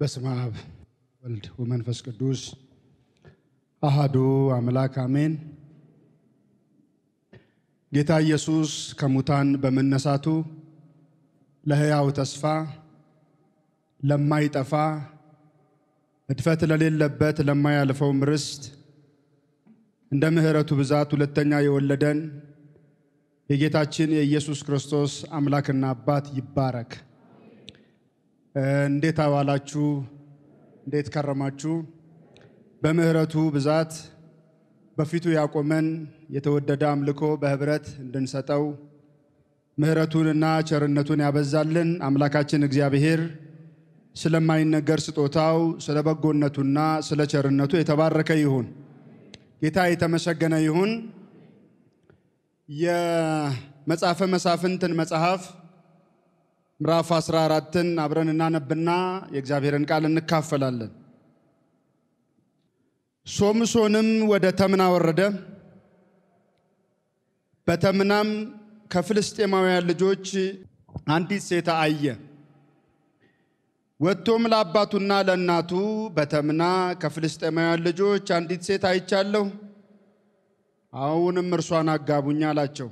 በስመ አብ ወልድ ወመንፈስ ቅዱስ አሃዱ አምላክ አሜን። ጌታ ኢየሱስ ከሙታን በመነሳቱ ለሕያው ተስፋ ለማይጠፋ እድፈት ለሌለበት ለማያልፈውም ርስት እንደ ምሕረቱ ብዛት ሁለተኛ የወለደን የጌታችን የኢየሱስ ክርስቶስ አምላክና አባት ይባረክ። እንዴት አዋላችሁ? እንዴት ከረማችሁ? በምህረቱ ብዛት በፊቱ ያቆመን የተወደደ አምልኮ በህብረት እንድንሰጠው ምህረቱንና ቸርነቱን ያበዛልን አምላካችን እግዚአብሔር ስለማይነገር ስጦታው ስለ በጎነቱና ስለ ቸርነቱ የተባረከ ይሁን። ጌታ የተመሰገነ ይሁን። የመጽሐፈ መሳፍንትን መጽሐፍ ምዕራፍ 14ን አብረን እናነብና የእግዚአብሔርን ቃል እንካፈላለን። ሶምሶንም ወደ ተምና ወረደ። በተምናም ከፍልስጤማውያን ልጆች አንዲት ሴት አየ። ወጥቶም ለአባቱና ለእናቱ በተምና ከፍልስጤማውያን ልጆች አንዲት ሴት አይቻለሁ፣ አሁንም እርሷን አጋቡኝ አላቸው።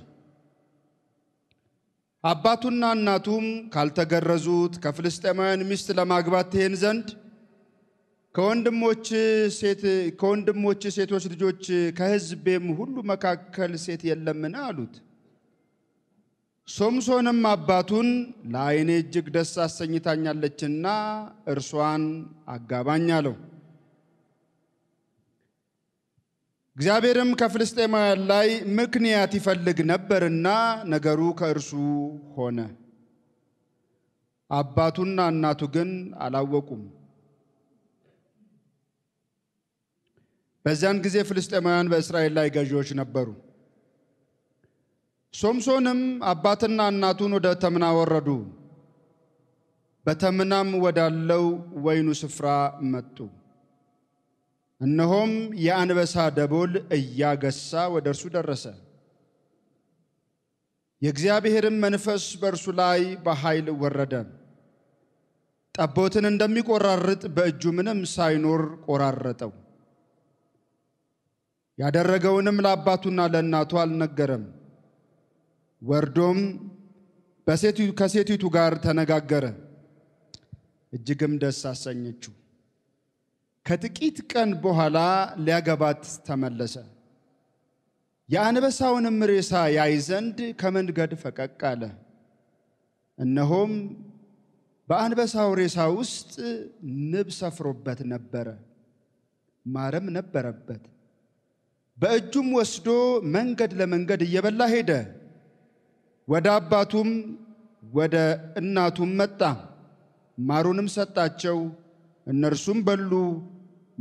አባቱና እናቱም ካልተገረዙት ከፍልስጤማውያን ሚስት ለማግባት ትሄን ዘንድ ከወንድሞች ሴቶች ልጆች ከሕዝቤም ሁሉ መካከል ሴት የለምን? አሉት። ሶምሶንም አባቱን ለዓይኔ እጅግ ደስ አሰኝታኛለችና እርሷን አጋባኝ አለው። እግዚአብሔርም ከፍልስጤማውያን ላይ ምክንያት ይፈልግ ነበርና ነገሩ ከእርሱ ሆነ። አባቱና እናቱ ግን አላወቁም። በዚያን ጊዜ ፍልስጤማውያን በእስራኤል ላይ ገዢዎች ነበሩ። ሶምሶንም አባትና እናቱን ወደ ተምና ወረዱ። በተምናም ወዳለው ወይኑ ስፍራ መጡ። እነሆም የአንበሳ ደቦል እያገሳ ወደ እርሱ ደረሰ። የእግዚአብሔርም መንፈስ በእርሱ ላይ በኃይል ወረደ። ጠቦትን እንደሚቆራርጥ በእጁ ምንም ሳይኖር ቆራረጠው። ያደረገውንም ለአባቱና ለእናቱ አልነገረም። ወርዶም ከሴቲቱ ጋር ተነጋገረ፣ እጅግም ደስ አሰኘችው። ከጥቂት ቀን በኋላ ሊያገባት ተመለሰ። የአንበሳውንም ሬሳ ያይ ዘንድ ከመንገድ ፈቀቅ አለ። እነሆም በአንበሳው ሬሳ ውስጥ ንብ ሰፍሮበት ነበረ፣ ማርም ነበረበት። በእጁም ወስዶ መንገድ ለመንገድ እየበላ ሄደ። ወደ አባቱም ወደ እናቱም መጣ፣ ማሩንም ሰጣቸው፣ እነርሱም በሉ።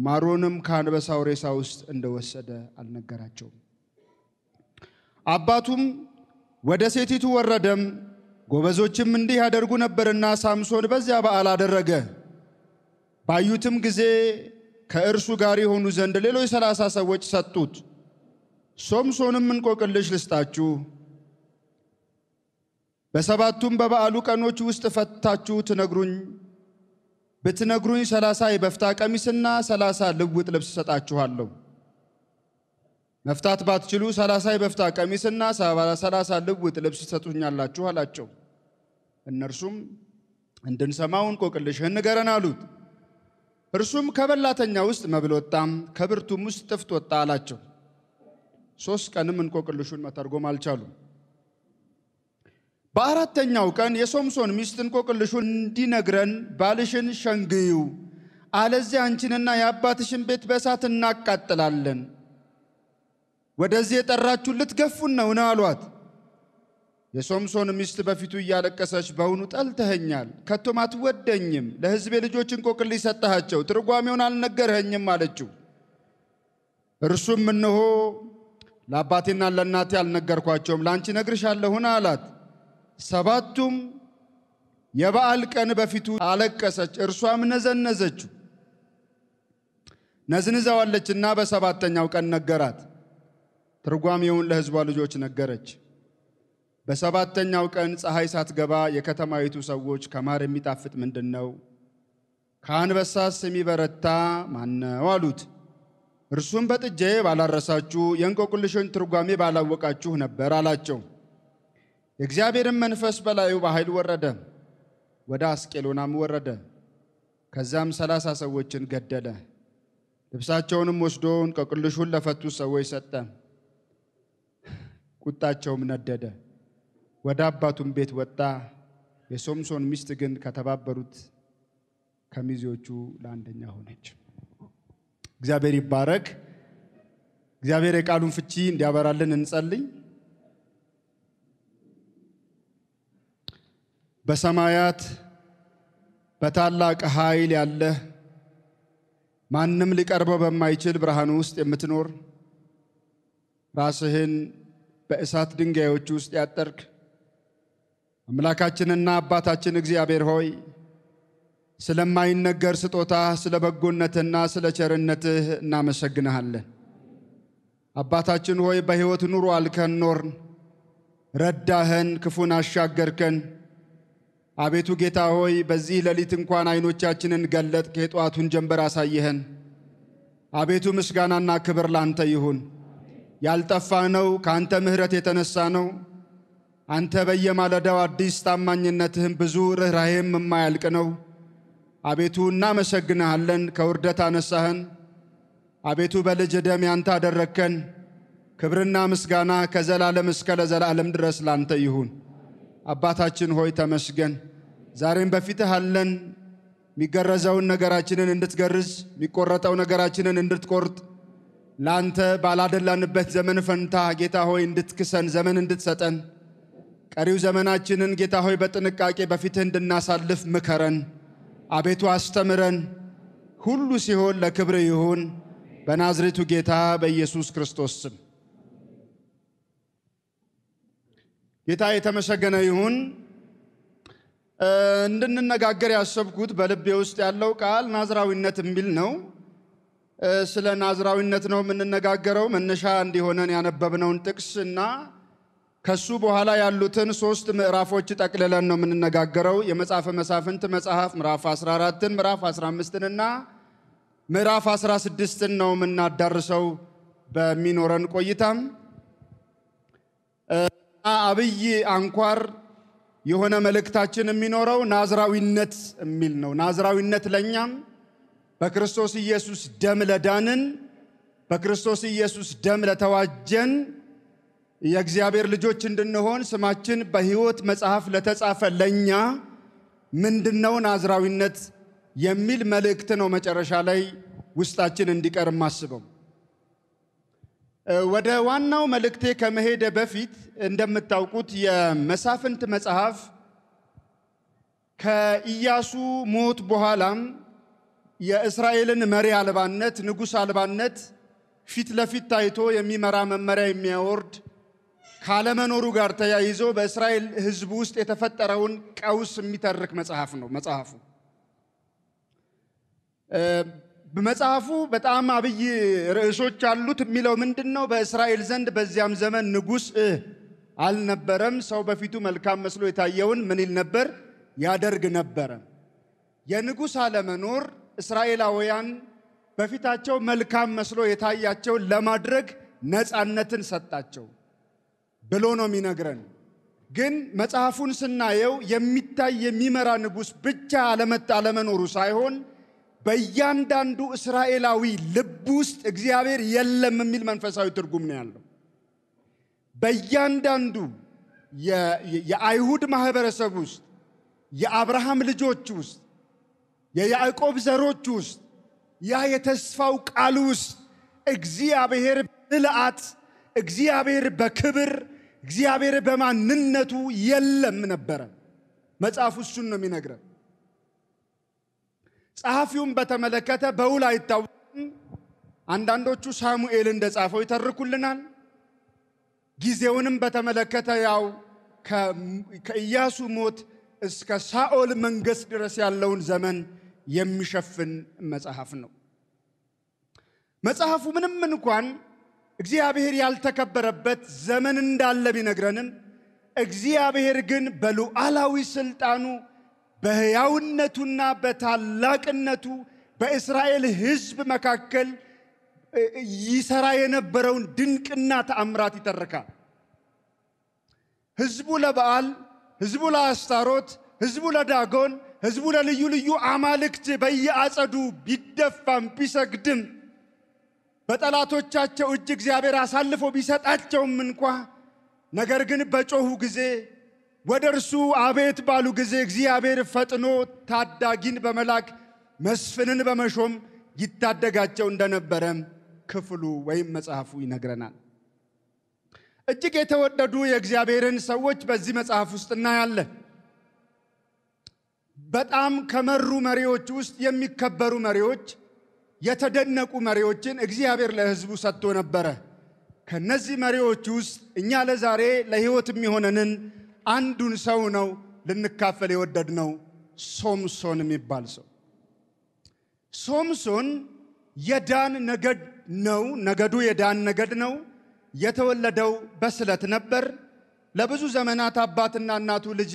ማሮንም ከአንበሳው ሬሳ ውስጥ እንደወሰደ አልነገራቸውም። አባቱም ወደ ሴቲቱ ወረደም፣ ጎበዞችም እንዲህ ያደርጉ ነበርና ሳምሶን በዚያ በዓል አደረገ። ባዩትም ጊዜ ከእርሱ ጋር የሆኑ ዘንድ ሌሎች ሰላሳ ሰዎች ሰጡት። ሶምሶንም እንቆቅልሽ ልስጣችሁ፣ በሰባቱም በበዓሉ ቀኖች ውስጥ ፈታችሁ ትነግሩኝ ብትነግሩኝ ሰላሳ የበፍታ ቀሚስና ሰላሳ ልውጥ ልብስ እሰጣችኋለሁ። መፍታት ባትችሉ ሰላሳ የበፍታ ቀሚስና ሰላሳ ልውጥ ልብስ ትሰጡኛላችሁ አላቸው። እነርሱም እንድንሰማው እንቆቅልሽህን ንገረን አሉት። እርሱም ከበላተኛ ውስጥ መብል ወጣም ከብርቱም ውስጥ ጥፍት ወጣ አላቸው። ሦስት ቀንም እንቆቅልሹን መተርጎም አልቻሉም። በአራተኛው ቀን የሶምሶን ሚስት እንቆቅልሹን እንዲነግረን ባልሽን ሸንግዩ፣ አለዚያ አንቺንና የአባትሽን ቤት በእሳት እናቃጥላለን። ወደዚህ የጠራችሁ ልትገፉን ነው ነው አሏት። የሶምሶን ሚስት በፊቱ እያለቀሰች በውኑ ጠልተኸኛል? ከቶም አትወደኝም። ለሕዝቤ ልጆች እንቆቅልሽ ሰጠሃቸው፣ ትርጓሜውን አልነገርኸኝም አለችው። እርሱም እነሆ ለአባቴና ለእናቴ አልነገርኳቸውም፣ ለአንቺ ነግርሻለሁን አላት። ሰባቱም የበዓል ቀን በፊቱ አለቀሰች፣ እርሷም ነዘነዘችው። ነዝንዘዋለችና በሰባተኛው ቀን ነገራት። ትርጓሜውን ለሕዝቧ ልጆች ነገረች። በሰባተኛው ቀን ፀሐይ ሳትገባ የከተማይቱ ሰዎች ከማር የሚጣፍጥ ምንድን ነው? ከአንበሳስ የሚበረታ ማነው? አሉት። እርሱም በጥጃዬ ባላረሳችሁ፣ የእንቆቅልሽን ትርጓሜ ባላወቃችሁ ነበር አላቸው። የእግዚአብሔርን መንፈስ በላዩ በኃይል ወረደ፣ ወደ አስቄሎናም ወረደ። ከዛም ሰላሳ ሰዎችን ገደለ። ልብሳቸውንም ወስዶ እንቆቅልሹን ለፈቱት ሰዎች ሰጠ። ቁጣቸውም ነደደ። ወደ አባቱም ቤት ወጣ። የሶምሶን ሚስት ግን ከተባበሩት ከሚዜዎቹ ለአንደኛ ሆነች። እግዚአብሔር ይባረክ። እግዚአብሔር የቃሉን ፍቺ እንዲያበራልን እንጸልይ። በሰማያት በታላቅ ኃይል ያለህ ማንም ሊቀርበው በማይችል ብርሃን ውስጥ የምትኖር ራስህን በእሳት ድንጋዮች ውስጥ ያጠርክ አምላካችንና አባታችን እግዚአብሔር ሆይ ስለማይነገር ስጦታ ስለ በጎነትና ስለ ቸርነትህ እናመሰግንሃለን። አባታችን ሆይ በሕይወት ኑሮ አልከን ኖርን፣ ረዳህን፣ ክፉን አሻገርከን። አቤቱ ጌታ ሆይ በዚህ ሌሊት እንኳን አይኖቻችንን ገለጥክ፣ የጠዋቱን ጀንበር አሳየኸን። አቤቱ ምስጋናና ክብር ላንተ ይሁን። ያልጠፋ ነው ከአንተ ምሕረት የተነሳ ነው። አንተ በየማለዳው አዲስ ታማኝነትህም ብዙ ርኅራሄም የማያልቅ ነው። አቤቱ እናመሰግንሃለን፣ ከውርደት አነሳህን። አቤቱ በልጅ ደም ያንተ አደረግከን። ክብርና ምስጋና ከዘላለም እስከ ለዘላለም ድረስ ላንተ ይሁን። አባታችን ሆይ ተመስገን። ዛሬም በፊትህ አለን። የሚገረዘውን ነገራችንን እንድትገርዝ፣ የሚቆረጠው ነገራችንን እንድትቆርጥ፣ ለአንተ ባላደላንበት ዘመን ፈንታ ጌታ ሆይ እንድትክሰን ዘመን እንድትሰጠን፣ ቀሪው ዘመናችንን ጌታ ሆይ በጥንቃቄ በፊትህ እንድናሳልፍ ምከረን፣ አቤቱ አስተምረን። ሁሉ ሲሆን ለክብር ይሁን በናዝሬቱ ጌታ በኢየሱስ ክርስቶስ ስም ጌታ የተመሰገነ ይሁን። እንድንነጋገር ያሰብኩት በልቤ ውስጥ ያለው ቃል ናዝራዊነት የሚል ነው። ስለ ናዝራዊነት ነው የምንነጋገረው። መነሻ እንዲሆነን ያነበብነውን ጥቅስ እና ከሱ በኋላ ያሉትን ሶስት ምዕራፎች ጠቅልለን ነው የምንነጋገረው። የመጽሐፈ መሳፍንት መጽሐፍ ምዕራፍ 14ን፣ ምዕራፍ 15 እና ምዕራፍ 16 ነው የምናዳርሰው በሚኖረን ቆይታም አብይ አንኳር የሆነ መልእክታችን የሚኖረው ናዝራዊነት የሚል ነው። ናዝራዊነት ለእኛም በክርስቶስ ኢየሱስ ደም ለዳንን፣ በክርስቶስ ኢየሱስ ደም ለተዋጀን የእግዚአብሔር ልጆች እንድንሆን ስማችን በሕይወት መጽሐፍ ለተጻፈ ለእኛ ምንድነው ናዝራዊነት የሚል መልእክት ነው መጨረሻ ላይ ውስጣችን እንዲቀር ማስበው። ወደ ዋናው መልእክቴ ከመሄደ በፊት እንደምታውቁት የመሳፍንት መጽሐፍ ከኢያሱ ሞት በኋላም የእስራኤልን መሪ አልባነት፣ ንጉሥ አልባነት ፊት ለፊት ታይቶ የሚመራ መመሪያ የሚያወርድ ካለመኖሩ ጋር ተያይዞ በእስራኤል ሕዝብ ውስጥ የተፈጠረውን ቀውስ የሚተርክ መጽሐፍ ነው መጽሐፉ። በመጽሐፉ በጣም አብይ ርዕሶች አሉት። የሚለው ምንድን ነው? በእስራኤል ዘንድ በዚያም ዘመን ንጉሥ አልነበረም። ሰው በፊቱ መልካም መስሎ የታየውን ምን ይል ነበር? ያደርግ ነበረ። የንጉሥ አለመኖር እስራኤላውያን በፊታቸው መልካም መስሎ የታያቸው ለማድረግ ነፃነትን ሰጣቸው ብሎ ነው የሚነግረን። ግን መጽሐፉን ስናየው የሚታይ የሚመራ ንጉሥ ብቻ አለመኖሩ ሳይሆን በእያንዳንዱ እስራኤላዊ ልብ ውስጥ እግዚአብሔር የለም የሚል መንፈሳዊ ትርጉም ነው ያለው። በእያንዳንዱ የአይሁድ ማህበረሰብ ውስጥ፣ የአብርሃም ልጆች ውስጥ፣ የያዕቆብ ዘሮች ውስጥ፣ ያ የተስፋው ቃል ውስጥ እግዚአብሔር ምልአት፣ እግዚአብሔር በክብር፣ እግዚአብሔር በማንነቱ የለም ነበረ። መጽሐፉ እሱን ነው የሚነግረን። ጸሐፊውን በተመለከተ በውል አይታወቅም። አንዳንዶቹ ሳሙኤል እንደ ጻፈው ይተርኩልናል። ጊዜውንም በተመለከተ ያው ከኢያሱ ሞት እስከ ሳኦል መንገስ ድረስ ያለውን ዘመን የሚሸፍን መጽሐፍ ነው። መጽሐፉ ምንም እንኳን እግዚአብሔር ያልተከበረበት ዘመን እንዳለ ቢነግረንም እግዚአብሔር ግን በሉዓላዊ ስልጣኑ በሕያውነቱና በታላቅነቱ በእስራኤል ሕዝብ መካከል ይሰራ የነበረውን ድንቅና ተአምራት ይተርካል። ህዝቡ ለበዓል፣ ህዝቡ ለአስታሮት፣ ህዝቡ ለዳጎን፣ ህዝቡ ለልዩ ልዩ አማልክት በየአጸዱ ቢደፋም ቢሰግድም በጠላቶቻቸው እጅ እግዚአብሔር አሳልፎ ቢሰጣቸውም እንኳ ነገር ግን በጮሁ ጊዜ ወደ እርሱ አቤት ባሉ ጊዜ እግዚአብሔር ፈጥኖ ታዳጊን በመላክ መስፍንን በመሾም ይታደጋቸው እንደነበረ ክፍሉ ወይም መጽሐፉ ይነግረናል። እጅግ የተወደዱ የእግዚአብሔርን ሰዎች በዚህ መጽሐፍ ውስጥ እናያለን። በጣም ከመሩ መሪዎች ውስጥ የሚከበሩ መሪዎች፣ የተደነቁ መሪዎችን እግዚአብሔር ለሕዝቡ ሰጥቶ ነበረ። ከነዚህ መሪዎች ውስጥ እኛ ለዛሬ ለሕይወት የሚሆነንን አንዱን ሰው ነው ልንካፈል የወደድ ነው ሶምሶን የሚባል ሰው። ሶምሶን የዳን ነገድ ነው። ነገዱ የዳን ነገድ ነው። የተወለደው በስለት ነበር። ለብዙ ዘመናት አባትና እናቱ ልጅ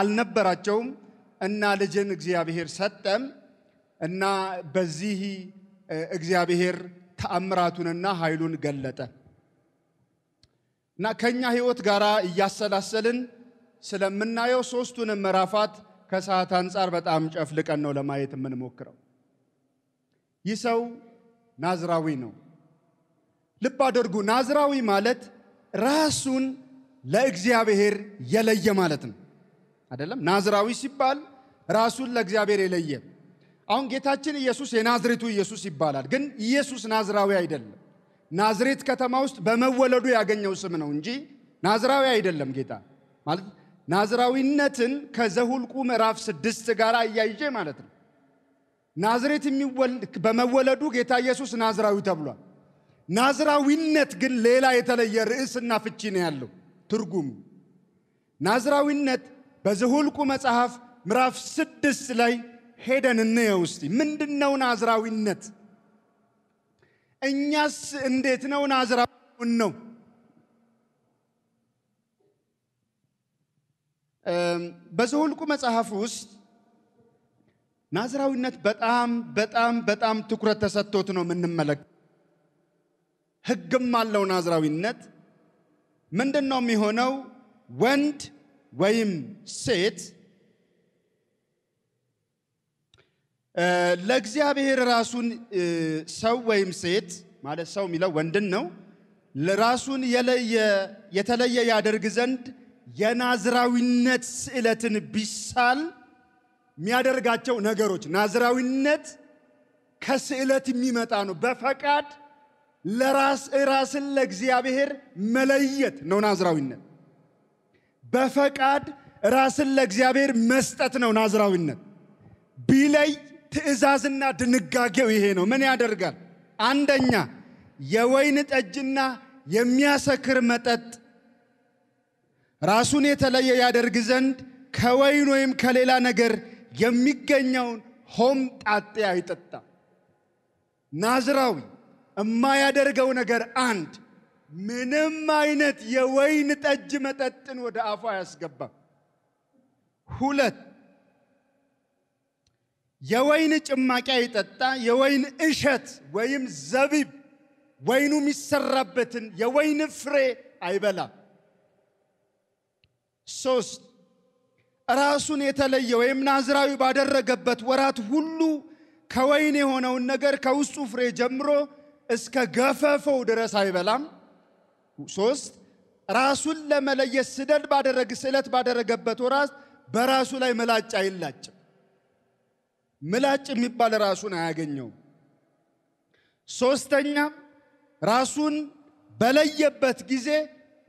አልነበራቸውም እና ልጅን እግዚአብሔር ሰጠም እና በዚህ እግዚአብሔር ተአምራቱንና ኃይሉን ገለጠ። እና ከኛ ህይወት ጋር እያሰላሰልን ስለምናየው ሶስቱንም ምዕራፋት ከሰዓት አንጻር በጣም ጨፍልቀን ነው ለማየት የምንሞክረው። ይህ ሰው ናዝራዊ ነው። ልብ አድርጉ፣ ናዝራዊ ማለት ራሱን ለእግዚአብሔር የለየ ማለት ነው። አይደለም ናዝራዊ ሲባል ራሱን ለእግዚአብሔር የለየ። አሁን ጌታችን ኢየሱስ የናዝሬቱ ኢየሱስ ይባላል፣ ግን ኢየሱስ ናዝራዊ አይደለም። ናዝሬት ከተማ ውስጥ በመወለዱ ያገኘው ስም ነው እንጂ ናዝራዊ አይደለም ጌታ ማለት ናዝራዊነትን ከዘሁልቁ ምዕራፍ ስድስት ጋር አያይዤ ማለት ነው። ናዝሬት በመወለዱ ጌታ ኢየሱስ ናዝራዊ ተብሏል። ናዝራዊነት ግን ሌላ የተለየ ርዕስና ፍቺ ነው ያለው ትርጉሙ። ናዝራዊነት በዘሁልቁ መጽሐፍ ምዕራፍ ስድስት ላይ ሄደን እንየው እስቲ። ናዝራዊነት? እኛስ እንዴት ነው ናዝራውን ነው በዘሁልቁ መጽሐፍ ውስጥ ናዝራዊነት በጣም በጣም በጣም ትኩረት ተሰጥቶት ነው የምንመለከት። ህግም አለው ናዝራዊነት። ምንድን ነው የሚሆነው? ወንድ ወይም ሴት ለእግዚአብሔር ራሱን ሰው ወይም ሴት ማለት ሰው የሚለው ወንድን ነው። ለራሱን የተለየ ያደርግ ዘንድ የናዝራዊነት ስዕለትን ቢሳል የሚያደርጋቸው ነገሮች ናዝራዊነት ከስዕለት የሚመጣ ነው። በፈቃድ ለራስ ራስን ለእግዚአብሔር መለየት ነው ናዝራዊነት። በፈቃድ ራስን ለእግዚአብሔር መስጠት ነው ናዝራዊነት። ቢለይ ትእዛዝና ድንጋጌው ይሄ ነው። ምን ያደርጋል? አንደኛ የወይን ጠጅና የሚያሰክር መጠጥ ራሱን የተለየ ያደርግ ዘንድ ከወይን ወይም ከሌላ ነገር የሚገኘውን ሆምጣጤ አይጠጣ። ናዝራዊ እማያደርገው ነገር አንድ ምንም አይነት የወይን ጠጅ መጠጥን ወደ አፉ አያስገባም። ሁለት የወይን ጭማቂ አይጠጣ፣ የወይን እሸት ወይም ዘቢብ ወይኑ የሚሰራበትን የወይን ፍሬ አይበላም። ሶስት ራሱን የተለየ ወይም ናዝራዊ ባደረገበት ወራት ሁሉ ከወይን የሆነውን ነገር ከውስጡ ፍሬ ጀምሮ እስከ ገፈፈው ድረስ አይበላም። ሶስት ራሱን ለመለየት ስደድ ባደረግ ስዕለት ባደረገበት ወራት በራሱ ላይ መላጫ አይላጭም። ምላጭ የሚባል ራሱን አያገኘው? ሶስተኛ ራሱን በለየበት ጊዜ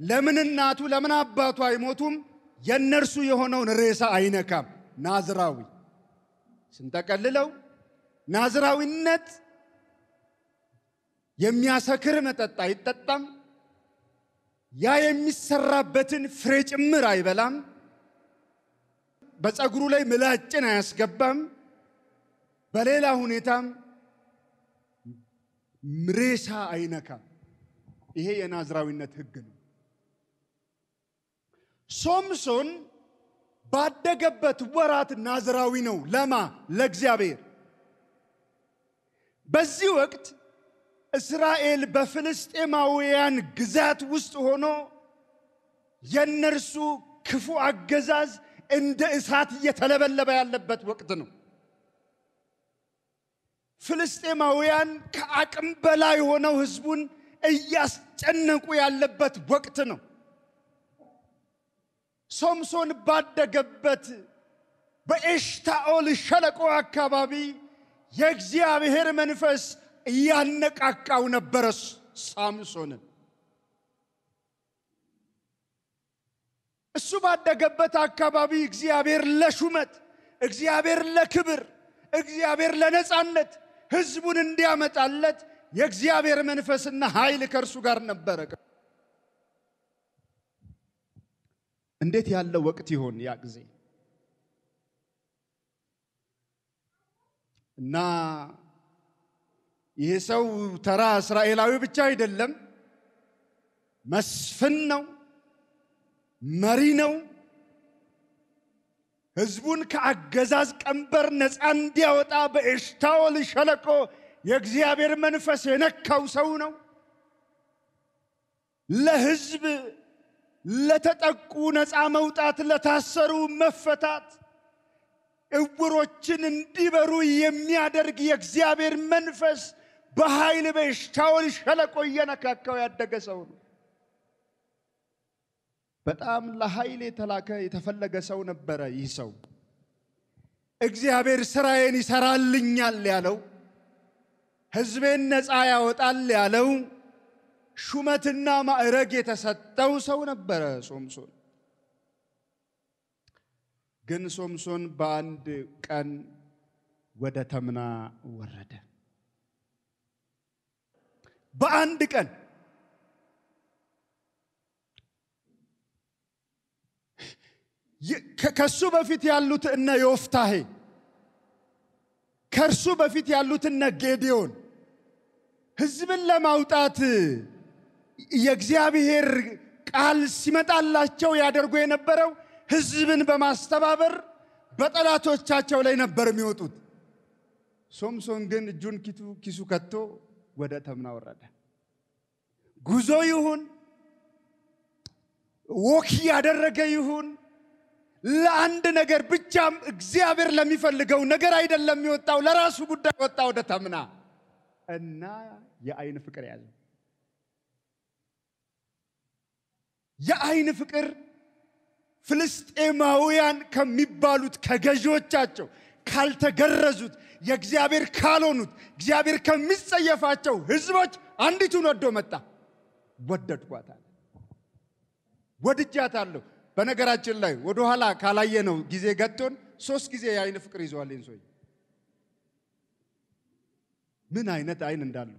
ለምን እናቱ ለምን አባቱ አይሞቱም? የእነርሱ የሆነውን ሬሳ አይነካም። ናዝራዊ ስንጠቀልለው ናዝራዊነት የሚያሰክር መጠጥ አይጠጣም። ያ የሚሰራበትን ፍሬ ጭምር አይበላም። በፀጉሩ ላይ ምላጭን አያስገባም። በሌላ ሁኔታም ሬሳ አይነካም። ይሄ የናዝራዊነት ህግ ነው። ሶምሶን ባደገበት ወራት ናዝራዊ ነው። ለማ ለእግዚአብሔር። በዚህ ወቅት እስራኤል በፍልስጤማውያን ግዛት ውስጥ ሆኖ የእነርሱ ክፉ አገዛዝ እንደ እሳት እየተለበለበ ያለበት ወቅት ነው። ፍልስጤማውያን ከአቅም በላይ ሆነው ህዝቡን እያስጨነቁ ያለበት ወቅት ነው። ሶምሶን ባደገበት በኤሽታኦል ሸለቆ አካባቢ የእግዚአብሔር መንፈስ እያነቃቃው ነበረ ሳምሶንን። እሱ ባደገበት አካባቢ እግዚአብሔር ለሹመት፣ እግዚአብሔር ለክብር፣ እግዚአብሔር ለነፃነት ህዝቡን እንዲያመጣለት የእግዚአብሔር መንፈስና ኃይል ከእርሱ ጋር ነበረ። እንዴት ያለ ወቅት ይሆን ያ ጊዜ? እና ይሄ ሰው ተራ እስራኤላዊ ብቻ አይደለም፣ መስፍን ነው፣ መሪ ነው። ህዝቡን ከአገዛዝ ቀንበር ነፃ እንዲያወጣ በኤሽታወል ሸለቆ የእግዚአብሔር መንፈስ የነካው ሰው ነው። ለህዝብ ለተጠቁ ነፃ መውጣት፣ ለታሰሩ መፈታት፣ እውሮችን እንዲበሩ የሚያደርግ የእግዚአብሔር መንፈስ በኃይል በኤሽታወል ሸለቆ እየነካካው ያደገ ሰው ነው። በጣም ለኃይል የተላከ የተፈለገ ሰው ነበረ። ይህ ሰው እግዚአብሔር ስራዬን ይሰራልኛል ያለው፣ ህዝቤን ነፃ ያወጣል ያለው ሹመትና ማዕረግ የተሰጠው ሰው ነበረ ሶምሶን። ግን ሶምሶን በአንድ ቀን ወደ ተምና ወረደ። በአንድ ቀን ከሱ በፊት ያሉት እነ ዮፍታሄ ከእርሱ በፊት ያሉት እነ ጌዲዮን ህዝብን ለማውጣት የእግዚአብሔር ቃል ሲመጣላቸው ያደርጉ የነበረው ህዝብን በማስተባበር በጠላቶቻቸው ላይ ነበር የሚወጡት። ሶምሶን ግን እጁን ኪሱ ከቶ ወደ ተምና ወረደ። ጉዞ ይሁን ወክ ያደረገ ይሁን ለአንድ ነገር ብቻም እግዚአብሔር ለሚፈልገው ነገር አይደለም የወጣው፣ ለራሱ ጉዳይ ወጣ ወደ ተምና እና የአይን ፍቅር ያዘ። የአይን ፍቅር ፍልስጤማውያን ከሚባሉት ከገዢዎቻቸው ካልተገረዙት የእግዚአብሔር ካልሆኑት እግዚአብሔር ከሚጸየፋቸው ህዝቦች አንዲቱን ወዶ መጣ። ወደድኳታል፣ ወድጃታለሁ በነገራችን ላይ ወደኋላ ካላየነው ጊዜ ገጥቶን ሶስት ጊዜ የአይን ፍቅር ይዘዋል። ሰውዬ ምን አይነት አይን እንዳለው?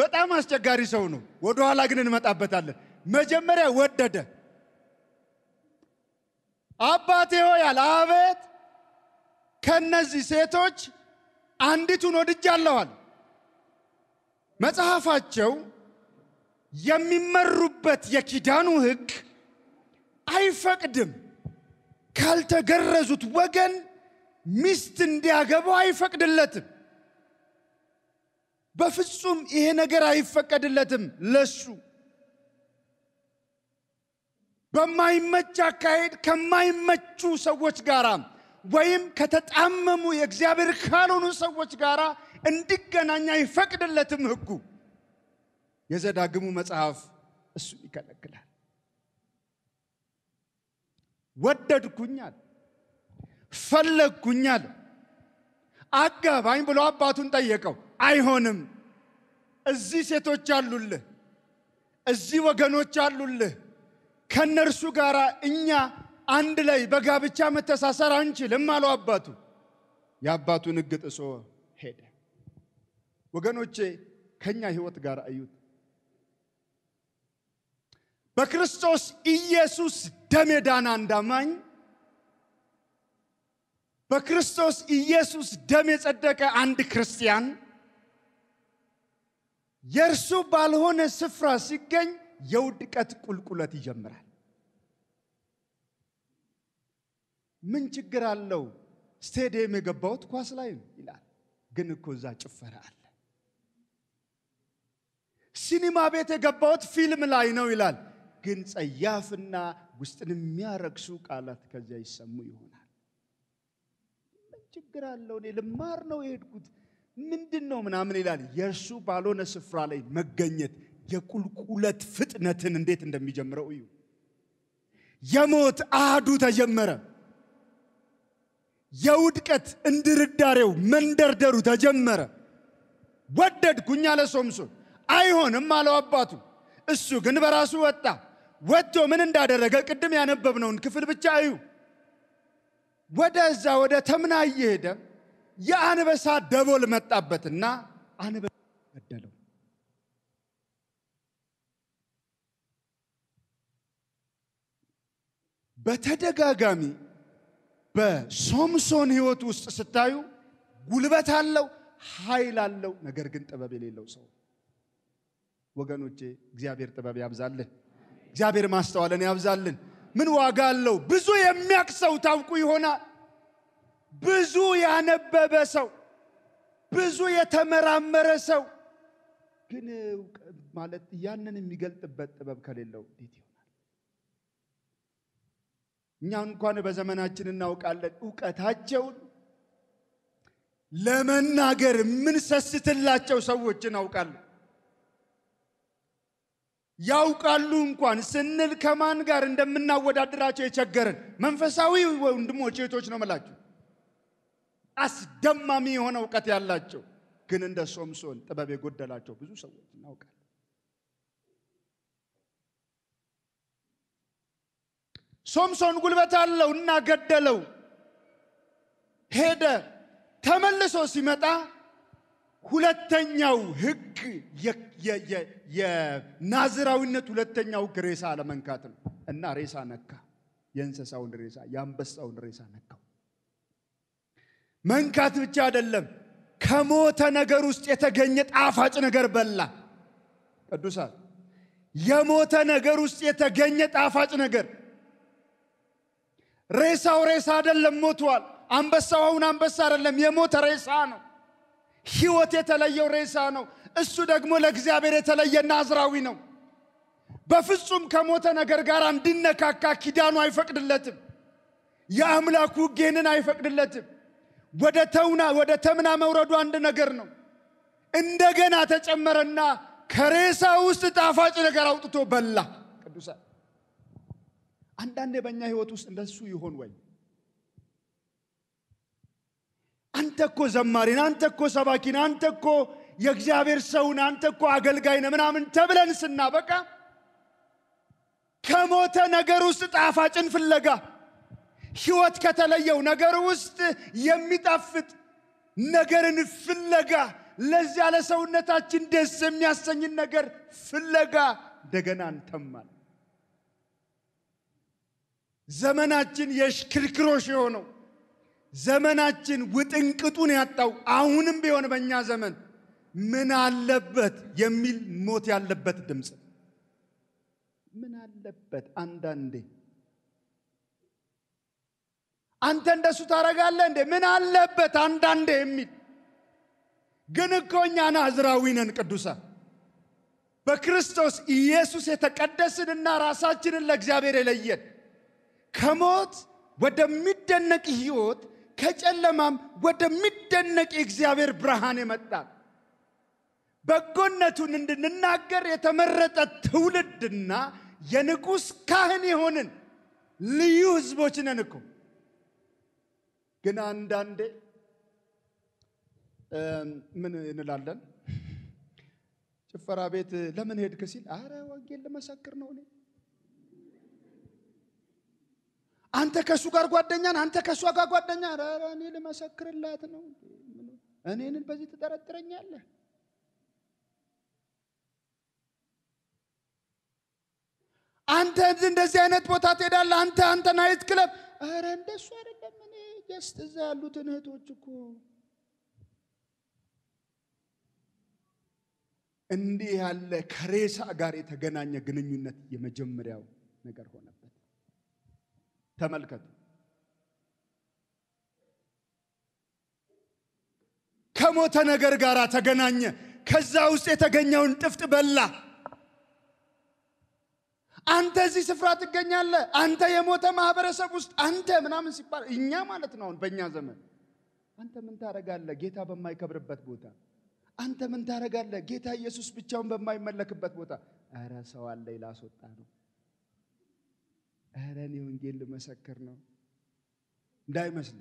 በጣም አስቸጋሪ ሰው ነው። ወደኋላ ግን እንመጣበታለን። መጀመሪያ ወደደ። አባቴ ሆይ አለ። አቤት፣ ከነዚህ ሴቶች አንዲቱን ወድጃለሁ አለ። መጽሐፋቸው የሚመሩበት የኪዳኑ ሕግ አይፈቅድም። ካልተገረዙት ወገን ሚስት እንዲያገባው አይፈቅድለትም። በፍጹም ይሄ ነገር አይፈቀድለትም ለሱ በማይመች አካሄድ ከማይመቹ ሰዎች ጋር ወይም ከተጣመሙ የእግዚአብሔር ካልሆኑ ሰዎች ጋር እንዲገናኝ አይፈቅድለትም ሕጉ። የዘዳግሙ መጽሐፍ እሱን ይከለክላል። ወደድኩኛል፣ ፈለግኩኛል፣ አጋባኝ ብሎ አባቱን ጠየቀው። አይሆንም፣ እዚህ ሴቶች አሉልህ፣ እዚህ ወገኖች አሉልህ። ከነርሱ ጋር እኛ አንድ ላይ በጋብቻ መተሳሰር አንችልም አለው አባቱ። የአባቱን ሕግ ጥሶ ሄደ። ወገኖቼ ከኛ ህይወት ጋር እዩት። በክርስቶስ ኢየሱስ ደም የዳነ አንድ አማኝ በክርስቶስ ኢየሱስ ደም የጸደቀ አንድ ክርስቲያን የእርሱ ባልሆነ ስፍራ ሲገኝ የውድቀት ቁልቁለት ይጀምራል። ምን ችግር አለው? ስቴዲየም የገባሁት ኳስ ላይ ነው ይላል። ግን እኮ እዛ ጭፈራ አለ። ሲኒማ ቤት የገባሁት ፊልም ላይ ነው ይላል። ግን ጸያፍና ውስጥን የሚያረግሱ ቃላት ከዚያ ይሰሙ ይሆናል። ምን ችግር አለው? እኔ ልማር ነው የሄድኩት ምንድን ነው ምናምን ይላል። የእርሱ ባልሆነ ስፍራ ላይ መገኘት የቁልቁለት ፍጥነትን እንዴት እንደሚጀምረው እዩ። የሞት አህዱ ተጀመረ። የውድቀት እንድርዳሬው መንደርደሩ ተጀመረ። ወደድኩኝ አለ ሶምሶን። አይሆንም አለው አባቱ። እሱ ግን በራሱ ወጣ። ወጥቶ ምን እንዳደረገ ቅድም ያነበብነውን ክፍል ብቻ እዩ። ወደዛ ወደ ተምና እየሄደ የአንበሳ ደቦል መጣበትና አንበሳ ገደለው። በተደጋጋሚ በሶምሶን ህይወት ውስጥ ስታዩ ጉልበት አለው፣ ኃይል አለው፣ ነገር ግን ጥበብ የሌለው ሰው። ወገኖቼ እግዚአብሔር ጥበብ ያብዛልን። እግዚአብሔር ማስተዋለን ያብዛልን። ምን ዋጋ አለው? ብዙ የሚያቅ ሰው ታውቁ ይሆናል። ብዙ ያነበበ ሰው፣ ብዙ የተመራመረ ሰው ግን ማለት ያንን የሚገልጥበት ጥበብ ከሌለው እንዴት ይሆናል? እኛ እንኳን በዘመናችን እናውቃለን። እውቀታቸውን ለመናገር የምንሰስትላቸው ሰዎች እናውቃለን። ያውቃሉ እንኳን ስንል ከማን ጋር እንደምናወዳድራቸው የቸገረን መንፈሳዊ ወንድሞች እህቶች ነው ምላችሁ። አስደማሚ የሆነ እውቀት ያላቸው ግን እንደ ሶምሶን ጥበብ የጎደላቸው ብዙ ሰዎች እናውቃለን። ሶምሶን ጉልበት አለው እና ገደለው። ሄደ። ተመልሶ ሲመጣ ሁለተኛው ህግ የናዝራዊነት ሁለተኛው ህግ ሬሳ አለመንካት ነው እና ሬሳ ነካ። የእንስሳውን ሬሳ የአንበሳውን ሬሳ ነካው። መንካት ብቻ አይደለም፣ ከሞተ ነገር ውስጥ የተገኘ ጣፋጭ ነገር በላ። ቅዱሳን የሞተ ነገር ውስጥ የተገኘ ጣፋጭ ነገር ሬሳው ሬሳ አይደለም፣ ሞቷል። አንበሳው አሁን አንበሳ አይደለም፣ የሞተ ሬሳ ነው። ህይወት የተለየው ሬሳ ነው። እሱ ደግሞ ለእግዚአብሔር የተለየ ናዝራዊ ነው። በፍጹም ከሞተ ነገር ጋር እንዲነካካ ኪዳኑ አይፈቅድለትም። የአምላኩ ጌንን አይፈቅድለትም። ወደ ተውና ወደ ተምና መውረዱ አንድ ነገር ነው። እንደገና ተጨመረና ከሬሳ ውስጥ ጣፋጭ ነገር አውጥቶ በላ። ቅዱሳን አንዳንዴ በእኛ ህይወት ውስጥ እንደሱ ይሆን ወይ? አንተ እኮ ዘማሪን፣ አንተ እኮ ሰባኪን፣ አንተ እኮ የእግዚአብሔር ሰውን፣ አንተ እኮ አገልጋይ ምናምን ተብለን ስናበቃ ከሞተ ነገር ውስጥ ጣፋጭን ፍለጋ ህይወት ከተለየው ነገር ውስጥ የሚጣፍጥ ነገርን ፍለጋ ለዚያ ለሰውነታችን ደስ የሚያሰኝን ነገር ፍለጋ እንደገና እንተማል። ዘመናችን የሽክርክሮሽ የሆነው ዘመናችን ውጥንቅጡን ያጣው አሁንም ቢሆን በእኛ ዘመን ምን አለበት የሚል ሞት ያለበት ድምፅ ምን አለበት አንዳንዴ አንተ እንደሱ ታረጋለህ እንዴ? ምን አለበት አንዳንዴ የሚል ግን እኮ እኛ ናዝራዊ ነን በክርስቶስ ኢየሱስ የተቀደስንና ራሳችንን ለእግዚአብሔር የለየን ከሞት ወደሚደነቅ ህይወት ከጨለማም ወደሚደነቅ የእግዚአብሔር ብርሃን የመጣን በጎነቱን እንድንናገር የተመረጠ ትውልድና የንጉሥ ካህን የሆንን ልዩ ህዝቦችን ነን እኮ። ግን አንዳንዴ ምን እንላለን? ጭፈራ ቤት ለምን ሄድክ ሲል፣ አረ ወንጌል ልመሰክር ነው እኔ አንተ ከእሱ ጋር ጓደኛን አንተ ከእሷ ጋር ጓደኛ ኧረ እኔ ልመሰክርላት ነው እኔንን በዚህ ትጠረጥረኛለህ አንተ እንደዚህ አይነት ቦታ ትሄዳለህ አንተ አንተ ናይት ክለብ ኧረ እንደሱ አይደለም እኔ ጀስት እዛ ያሉትን እህቶች እኮ እንዲህ ያለ ከሬሳ ጋር የተገናኘ ግንኙነት የመጀመሪያው ነገር ሆነበት ተመልከቱ ከሞተ ነገር ጋር ተገናኘ። ከዛ ውስጥ የተገኘውን ጥፍጥ በላ። አንተ እዚህ ስፍራ ትገኛለህ፣ አንተ የሞተ ማህበረሰብ ውስጥ አንተ ምናምን ሲባል እኛ ማለት ነው። አሁን በእኛ ዘመን አንተ ምን ታረጋለህ ጌታ በማይከብርበት ቦታ? አንተ ምን ታረጋለህ ጌታ ኢየሱስ ብቻውን በማይመለክበት ቦታ? እረ ሰው አለ ይላስወጣ ነው። እረ እኔ ወንጌል ልመሰክር ነው እንዳይመስል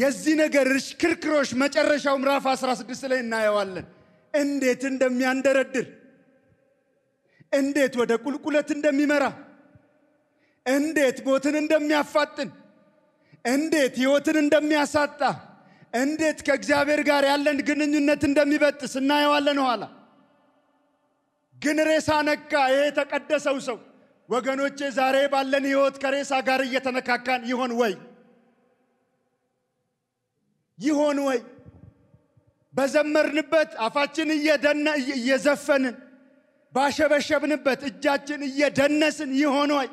የዚህ ነገር እሽክርክሮች መጨረሻው ምዕራፍ 16 ላይ እናየዋለን፣ እንዴት እንደሚያንደረድር፣ እንዴት ወደ ቁልቁለት እንደሚመራ፣ እንዴት ሞትን እንደሚያፋጥን፣ እንዴት ህይወትን እንደሚያሳጣ፣ እንዴት ከእግዚአብሔር ጋር ያለን ግንኙነት እንደሚበጥስ እናየዋለን ኋላ ግን ሬሳ ነካ ይሄ የተቀደሰው ሰው ወገኖቼ ዛሬ ባለን ህይወት ከሬሳ ጋር እየተነካካን ይሆን ወይ? ይሆን ወይ? በዘመርንበት አፋችን እየደነ እየዘፈንን ባሸበሸብንበት እጃችን እየደነስን ይሆን ወይ?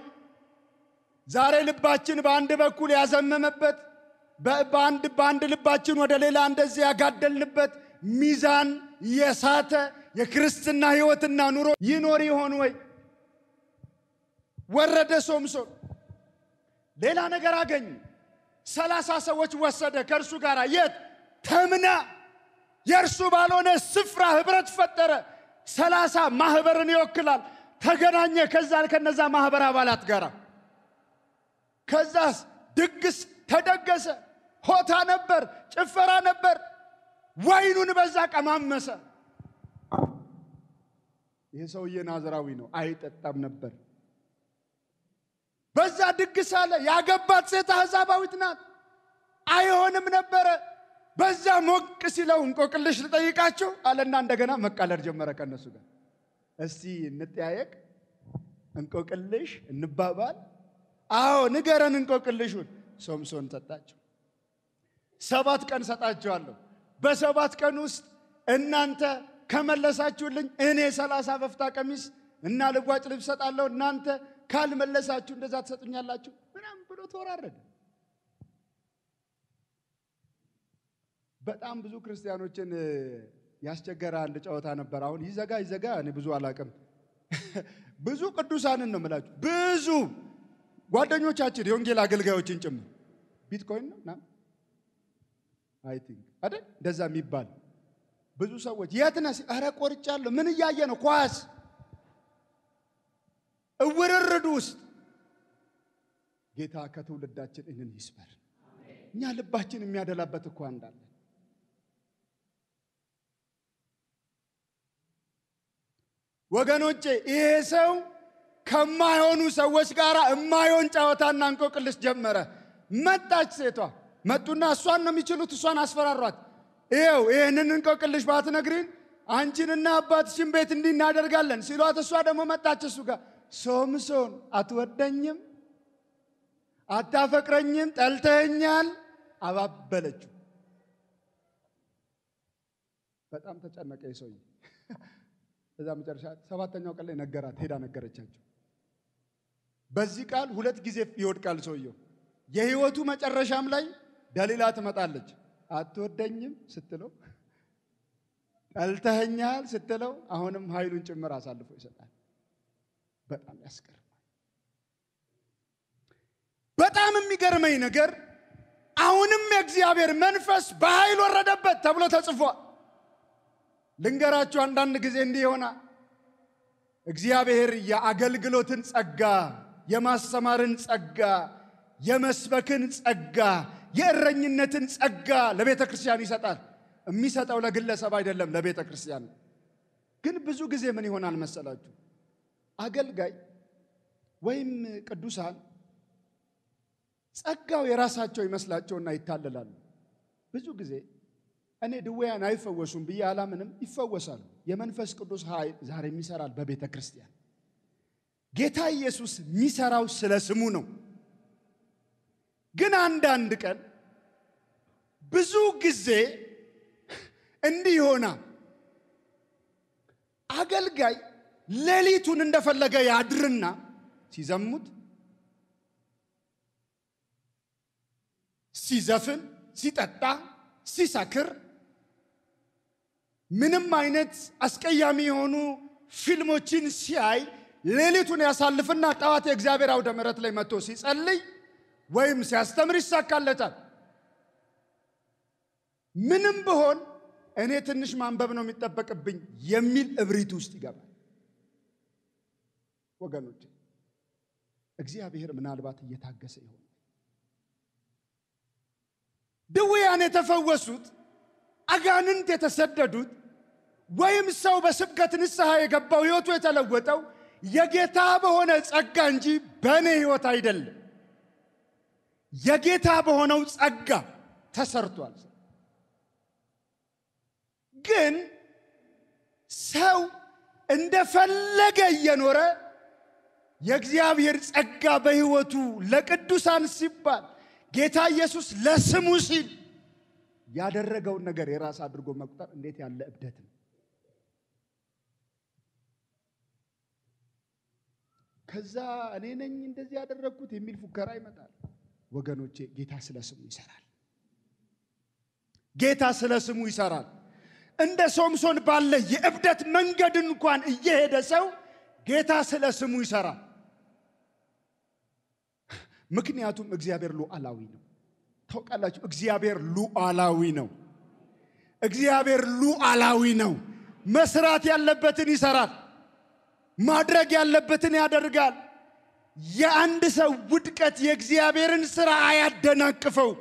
ዛሬ ልባችን በአንድ በኩል ያዘመመበት በአንድ በአንድ ልባችን ወደ ሌላ እንደዚህ ያጋደልንበት ሚዛን የሳተ የክርስትና ህይወትና ኑሮ ይኖር ይሆን ወይ? ወረደ ሶምሶን። ሌላ ነገር አገኙ። ሰላሳ ሰዎች ወሰደ ከእርሱ ጋር የት ተምና የእርሱ ባልሆነ ስፍራ ህብረት ፈጠረ። ሰላሳ ማህበርን ይወክላል። ተገናኘ ከዛ ከነዛ ማህበር አባላት ጋር ከዛ ድግስ ተደገሰ። ሆታ ነበር፣ ጭፈራ ነበር። ወይኑን በዛ ቀማመሰ። ይህ ሰውዬ ናዝራዊ ነው፣ አይጠጣም ነበር። በዛ ድግስ አለ። ያገባት ሴት አሕዛባዊት ናት። አይሆንም ነበረ። በዛ ሞቅ ሲለው እንቆቅልሽ ልጠይቃችሁ አለና እንደገና መቃለድ ጀመረ ከነሱ ጋር። እስቲ እንጠያየቅ፣ እንቆቅልሽ እንባባል። አዎ ንገረን እንቆቅልሹን። ሶምሶን ሰጣቸው። ሰባት ቀን ሰጣቸዋለሁ። በሰባት ቀን ውስጥ እናንተ ከመለሳችሁልኝ እኔ ሰላሳ በፍታ ቀሚስ እና ልጓጭ ልብስ ሰጣለሁ እናንተ ካልመለሳችሁ እንደዛ ትሰጡኛላችሁ ምናምን ብሎ ተወራረደ። በጣም ብዙ ክርስቲያኖችን ያስቸገረ አንድ ጨዋታ ነበር። አሁን ይዘጋ ይዘጋ እኔ ብዙ አላቅም። ብዙ ቅዱሳንን ነው የምላችሁ፣ ብዙ ጓደኞቻችን የወንጌል አገልጋዮችን ጭምር ቢትኮይን ነው ና አይ ቲንክ አይደል እንደዛ የሚባል ብዙ ሰዎች የት ነህ? ኧረ ቆርጫለሁ። ምን እያየ ነው? ኳስ እውርርድ ውስጥ ጌታ ከትውልዳችን ይህንን ይስበር። እኛ ልባችን የሚያደላበት እኮ እንዳለ ወገኖቼ፣ ይሄ ሰው ከማይሆኑ ሰዎች ጋር እማይሆን ጨዋታና እንቆቅልስ ጀመረ። መጣች ሴቷ መጡና እሷን ነው የሚችሉት፣ እሷን አስፈራሯት። ይኸው ይህንን እንቆቅልሽ ባትነግሪን አንቺንና አባትሽን ቤት እንዲህ እናደርጋለን ሲሏት፣ እሷ ደግሞ መጣች እሱ ጋር ሶምሶን አትወደኝም፣ አታፈቅረኝም፣ ጠልተኛል አባበለችው። በጣም ተጨነቀ የሰውዬ። እዛ መጨረሻ ሰባተኛው ቀን ላይ ነገራት፣ ሄዳ ነገረቻቸው። በዚህ ቃል ሁለት ጊዜ ይወድቃል ሰውየው። የህይወቱ መጨረሻም ላይ ደሊላ ትመጣለች። አትወደኝም ስትለው፣ ጠልተኸኛል ስትለው፣ አሁንም ኃይሉን ጭምር አሳልፎ ይሰጣል። በጣም ያስገርማል። በጣም የሚገርመኝ ነገር አሁንም የእግዚአብሔር መንፈስ በኃይል ወረደበት ተብሎ ተጽፏል። ልንገራችሁ፣ አንዳንድ ጊዜ እንዲህ ይሆናል። እግዚአብሔር የአገልግሎትን ጸጋ፣ የማስተማርን ጸጋ፣ የመስበክን ጸጋ፣ የእረኝነትን ጸጋ ለቤተ ክርስቲያን ይሰጣል። የሚሰጠው ለግለሰብ አይደለም፣ ለቤተ ክርስቲያን ግን ብዙ ጊዜ ምን ይሆናል መሰላችሁ አገልጋይ ወይም ቅዱሳን ጸጋው የራሳቸው ይመስላቸውና ይታለላሉ። ብዙ ጊዜ እኔ ድውያን አይፈወሱም ብዬ አላምንም፣ ይፈወሳሉ። የመንፈስ ቅዱስ ኃይል ዛሬም ይሰራል በቤተ ክርስቲያን። ጌታ ኢየሱስ የሚሰራው ስለ ስሙ ነው። ግን አንዳንድ ቀን ብዙ ጊዜ እንዲህ ይሆናል አገልጋይ ሌሊቱን እንደፈለገ ያድርና ሲዘሙት፣ ሲዘፍን፣ ሲጠጣ፣ ሲሰክር ምንም አይነት አስቀያሚ የሆኑ ፊልሞችን ሲያይ ሌሊቱን ያሳልፍና ጠዋት የእግዚአብሔር አውደ ምረት ላይ መጥቶ ሲጸልይ ወይም ሲያስተምር ይሳካለታል። ምንም ብሆን እኔ ትንሽ ማንበብ ነው የሚጠበቅብኝ የሚል እብሪት ውስጥ ይገባል። ወገኖች እግዚአብሔር ምናልባት እየታገሰ ይሆን? ድውያን የተፈወሱት፣ አጋንንት የተሰደዱት፣ ወይም ሰው በስብከት ንስሐ የገባው ህይወቱ የተለወጠው የጌታ በሆነ ጸጋ እንጂ በእኔ ህይወት አይደለም። የጌታ በሆነው ጸጋ ተሰርቷል። ግን ሰው እንደፈለገ እየኖረ የእግዚአብሔር ጸጋ በሕይወቱ ለቅዱሳን ሲባል ጌታ ኢየሱስ ለስሙ ሲል ያደረገውን ነገር የራስ አድርጎ መቁጠር እንዴት ያለ እብደት ነው! ከዛ እኔ ነኝ እንደዚህ ያደረግኩት የሚል ፉከራ ይመጣል። ወገኖቼ ጌታ ስለ ስሙ ይሰራል። ጌታ ስለ ስሙ ይሰራል። እንደ ሶምሶን ባለ የእብደት መንገድ እንኳን እየሄደ ሰው ጌታ ስለ ስሙ ይሰራል። ምክንያቱም እግዚአብሔር ሉዓላዊ ነው። ታውቃላችሁ፣ እግዚአብሔር ሉዓላዊ ነው። እግዚአብሔር ሉዓላዊ ነው። መስራት ያለበትን ይሰራል፣ ማድረግ ያለበትን ያደርጋል። የአንድ ሰው ውድቀት የእግዚአብሔርን ስራ አያደናቅፈው።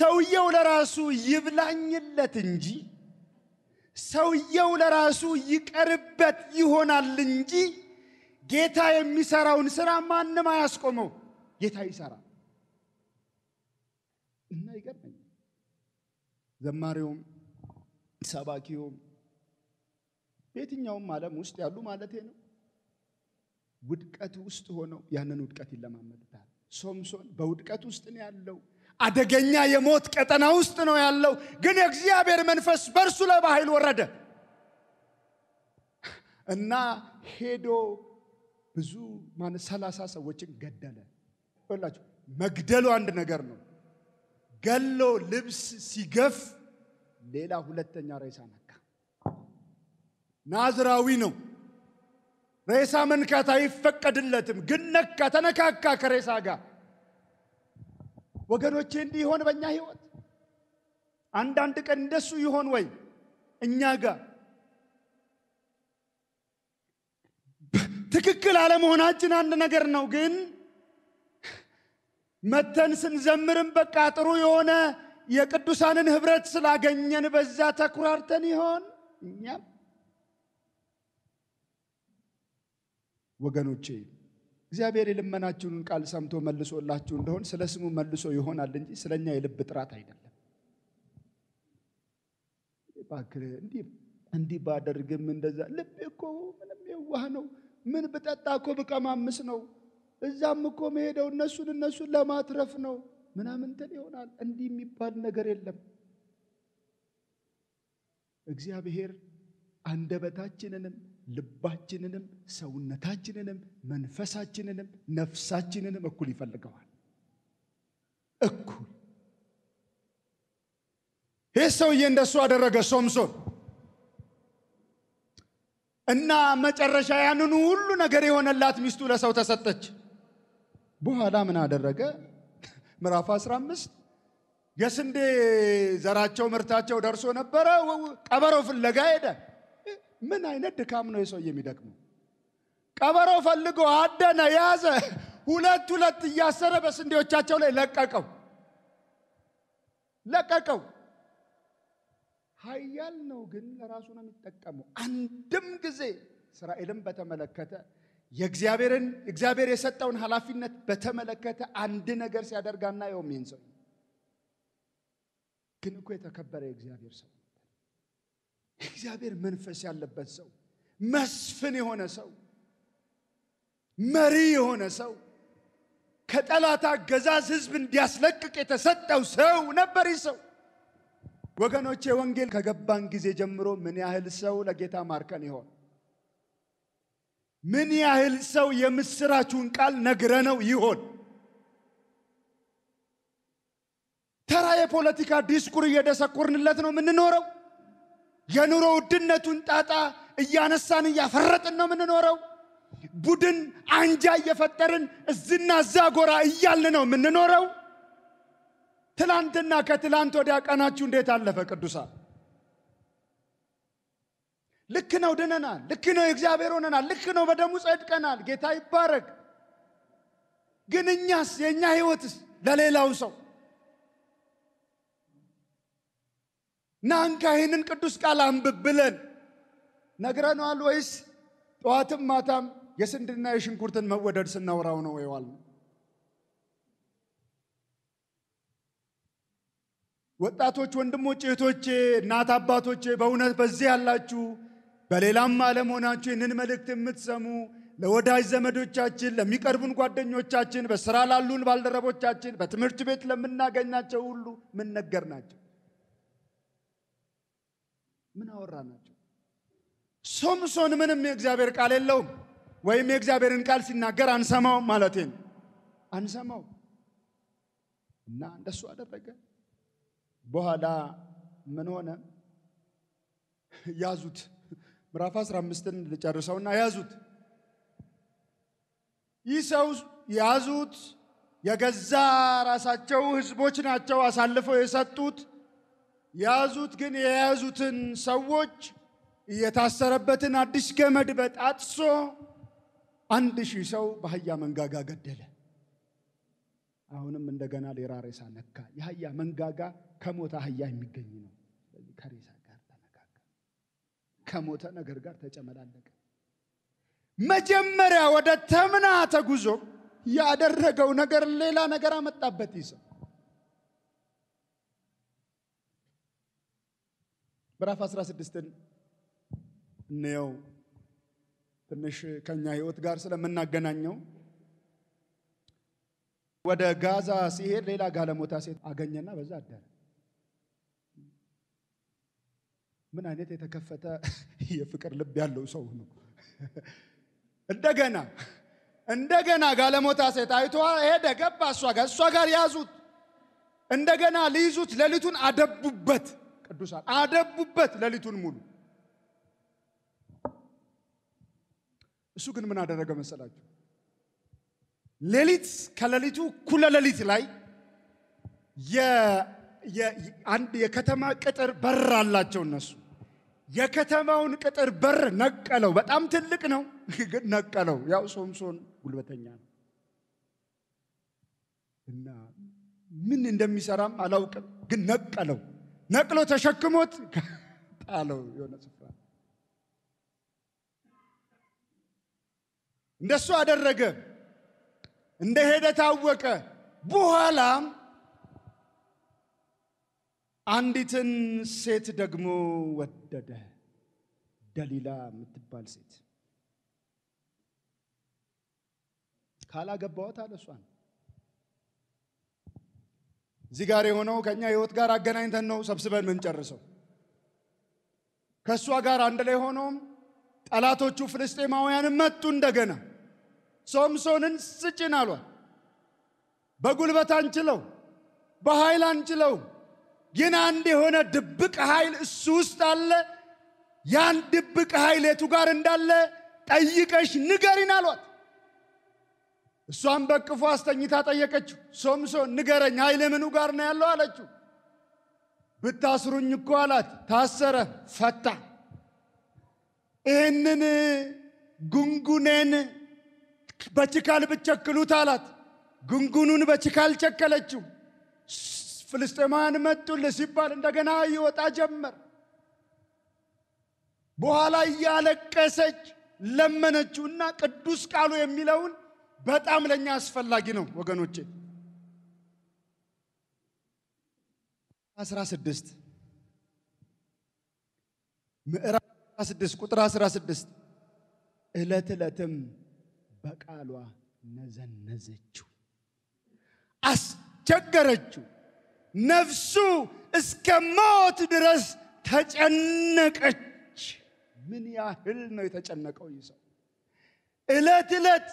ሰውየው ለራሱ ይብላኝለት እንጂ ሰውየው ለራሱ ይቀርበት ይሆናል እንጂ ጌታ የሚሰራውን ስራ ማንም አያስቆመው። ጌታ ይሰራ እና ይገርመኝ ዘማሪውም ሰባኪውም በየትኛውም ዓለም ውስጥ ያሉ ማለቴ ነው ውድቀት ውስጥ ሆነው ያንን ውድቀት ይለማመዱታል። ሶምሶን በውድቀት ውስጥ ነው ያለው። አደገኛ የሞት ቀጠና ውስጥ ነው ያለው። ግን የእግዚአብሔር መንፈስ በእርሱ ላይ በኃይል ወረደ እና ሄዶ ብዙ ማነ ሰላሳ ሰዎችን ገደለ። ይላችሁ መግደሉ አንድ ነገር ነው። ገሎ ልብስ ሲገፍ ሌላ ሁለተኛ ሬሳ ነካ። ናዝራዊ ነው። ሬሳ መንካት አይፈቀድለትም፣ ግን ነካ፣ ተነካካ ከሬሳ ጋር። ወገኖቼ እንዲህ ይሆን በእኛ ህይወት አንዳንድ ቀን እንደሱ ይሆን ወይ እኛ ጋር ትክክል አለመሆናችን አንድ ነገር ነው፣ ግን መተን ስንዘምርም በቃ ጥሩ የሆነ የቅዱሳንን ህብረት ስላገኘን በዛ ተኩራርተን ይሆን እኛም ወገኖቼ እግዚአብሔር የልመናችሁን ቃል ሰምቶ መልሶላችሁ እንደሆን ስለ ስሙ መልሶ ይሆናል እንጂ ስለ እኛ የልብ ጥራት አይደለም። እንዲህ ባደርግም እንደዛ ልብ እኮ ምንም የዋህ ነው። ምን ብጠጣ እኮ ብቀማምስ ነው፣ እዛም እኮ መሄደው እነሱን እነሱን ለማትረፍ ነው ምናምን እንትን ይሆናል። እንዲህ የሚባል ነገር የለም። እግዚአብሔር አንደበታችንንም ልባችንንም ሰውነታችንንም መንፈሳችንንም ነፍሳችንንም እኩል ይፈልገዋል። እኩል ይህ ሰውዬ እንደሱ አደረገ ሶምሶን። እና መጨረሻ ያንኑ ሁሉ ነገር የሆነላት ሚስቱ ለሰው ተሰጠች። በኋላ ምን አደረገ? ምዕራፍ 15 የስንዴ ዘራቸው ምርታቸው ደርሶ ነበረ። ቀበሮ ፍለጋ ሄደ። ምን አይነት ድካም ነው የሰው የሚደክመው? ቀበሮ ፈልጎ አደነ፣ ያዘ። ሁለት ሁለት እያሰረ በስንዴዎቻቸው ላይ ለቀቀው ለቀቀው። ኃያል ነው፣ ግን ለራሱ ነው የሚጠቀመው። አንድም ጊዜ እስራኤልን በተመለከተ የእግዚአብሔርን እግዚአብሔር የሰጠውን ኃላፊነት በተመለከተ አንድ ነገር ሲያደርግ አናየውም። ይህን ሰው ግን እኮ የተከበረ የእግዚአብሔር ሰው እግዚአብሔር መንፈስ ያለበት ሰው፣ መስፍን የሆነ ሰው፣ መሪ የሆነ ሰው፣ ከጠላት አገዛዝ ህዝብ እንዲያስለቅቅ የተሰጠው ሰው ነበር ይህ ሰው። ወገኖቼ ወንጌል ከገባን ጊዜ ጀምሮ ምን ያህል ሰው ለጌታ ማርከን ይሆን? ምን ያህል ሰው የምስራቹን ቃል ነግረነው ይሆን? ተራ የፖለቲካ ዲስኩር እየደሰኩርንለት ነው የምንኖረው። የኑሮ ውድነቱን ጣጣ እያነሳን እያፈረጥን ነው የምንኖረው። ቡድን አንጃ እየፈጠርን እዝና እዛ ጎራ እያልን ነው የምንኖረው። ትላንትና ከትላንት ወዲያ ቀናችሁ እንዴት አለፈ? ቅዱሳ ልክ ነው ድነናል። ልክ ነው የእግዚአብሔር ሆነናል። ልክ ነው በደሙ ጸድቀናል። ጌታ ይባረክ። ግን እኛስ የእኛ ህይወትስ ለሌላው ሰው ናንካ ይህንን ቅዱስ ቃል አንብብ ብለን ነግረነዋል ወይስ ጠዋትም ማታም የስንድና የሽንኩርትን መወደድ ስናወራው ነው የዋልነው? ወጣቶች ወንድሞች፣ እህቶቼ፣ እናት አባቶቼ በእውነት በዚህ ያላችሁ በሌላም ዓለም ሆናችሁ ይህንን መልእክት የምትሰሙ ለወዳጅ ዘመዶቻችን፣ ለሚቀርቡን ጓደኞቻችን፣ በስራ ላሉን ባልደረቦቻችን፣ በትምህርት ቤት ለምናገኛቸው ሁሉ ምን ነገር ናቸው? ምን አወራ ናቸው? ሶምሶን ምንም የእግዚአብሔር ቃል የለውም ወይም የእግዚአብሔርን ቃል ሲናገር አንሰማው ማለት ነው። አንሰማው እና እንደሱ አደረገ። በኋላ ምን ሆነ? ያዙት። ምዕራፍ 15ን ልጨርሰውና ያዙት። ይህ ሰው ያዙት። የገዛ ራሳቸው ህዝቦች ናቸው አሳልፈው የሰጡት። ያዙት። ግን የያዙትን ሰዎች የታሰረበትን አዲስ ገመድ በጣጥሶ አንድ ሺህ ሰው በአህያ መንጋጋ ገደለ። አሁንም እንደገና ሌላ ሬሳ ነካ። የአህያ መንጋጋ ከሞተ አህያ የሚገኝ ነው። ስለዚህ ከሬሳ ጋር ተነጋጋ፣ ከሞተ ነገር ጋር ተጨመላለቀ። መጀመሪያ ወደ ተምና ተጉዞ ያደረገው ነገር ሌላ ነገር አመጣበት። ይዘው ምዕራፍ 16ን እንየው ትንሽ ከኛ ህይወት ጋር ስለምናገናኘው ወደ ጋዛ ሲሄድ ሌላ ጋለሞታ ሴት አገኘና በዛ አደረ። ምን አይነት የተከፈተ የፍቅር ልብ ያለው ሰው ነው! እንደገና እንደገና ጋለሞታ ሴት አይቷ ሄደ፣ ገባ እሷ ጋር እሷ ጋር ያዙት። እንደገና ሊይዙት ሌሊቱን አደቡበት፣ ቅዱሳን አደቡበት ሌሊቱን ሙሉ። እሱ ግን ምን አደረገ መሰላችሁ? ሌሊት ከሌሊቱ እኩለ ሌሊት ላይ አንድ የከተማ ቅጥር በር አላቸው እነሱ። የከተማውን ቅጥር በር ነቀለው። በጣም ትልቅ ነው ግን ነቀለው። ያው ሶምሶን ጉልበተኛ ነው እና ምን እንደሚሰራም አላውቅም፣ ግን ነቀለው። ነቅሎ ተሸክሞት ጣለው የሆነ ስፍራ። እንደሱ አደረገ። እንደሄደ ታወቀ። በኋላም አንዲትን ሴት ደግሞ ወደደ፣ ደሊላ የምትባል ሴት ካላገባዋት አለ እሷን። እዚህ ጋር የሆነው ከእኛ ህይወት ጋር አገናኝተን ነው ሰብስበን የምንጨርሰው። ከእሷ ጋር አንድ ላይ ሆኖም ጠላቶቹ ፍልስጤማውያንም መጡ እንደገና ሶምሶንን ስጭን አሏል። በጉልበት አንችለው፣ በኃይል አንችለው። ግን አንድ የሆነ ድብቅ ኃይል እሱ ውስጥ አለ። ያን ድብቅ ኃይል የቱ ጋር እንዳለ ጠይቀሽ ንገሪን አሏት። እሷን በቅፎ አስተኝታ ጠየቀችው። ሶምሶን ንገረኝ፣ ኃይል ምኑ ጋር ነው ያለው አለችው። ብታስሩኝ እኮ አላት። ታሰረ፣ ፈታ። ይህንን ጉንጉኔን በችካል ብትቸክሉት አላት። ጉንጉኑን በችካል ቸከለችው። ፍልስጤማውያን መጡል ሲባል እንደገና ይወጣ ጀመር። በኋላ እያለቀሰች ለመነችው እና ቅዱስ ቃሉ የሚለውን በጣም ለእኛ አስፈላጊ ነው ወገኖቼ። አስራ ስድስት ምዕራፍ 16 ቁጥር 16 ዕለት ዕለትም በቃሏ ነዘነዘችው፣ አስቸገረችው። ነፍሱ እስከ ሞት ድረስ ተጨነቀች። ምን ያህል ነው የተጨነቀው ይህ ሰው? ዕለት ዕለት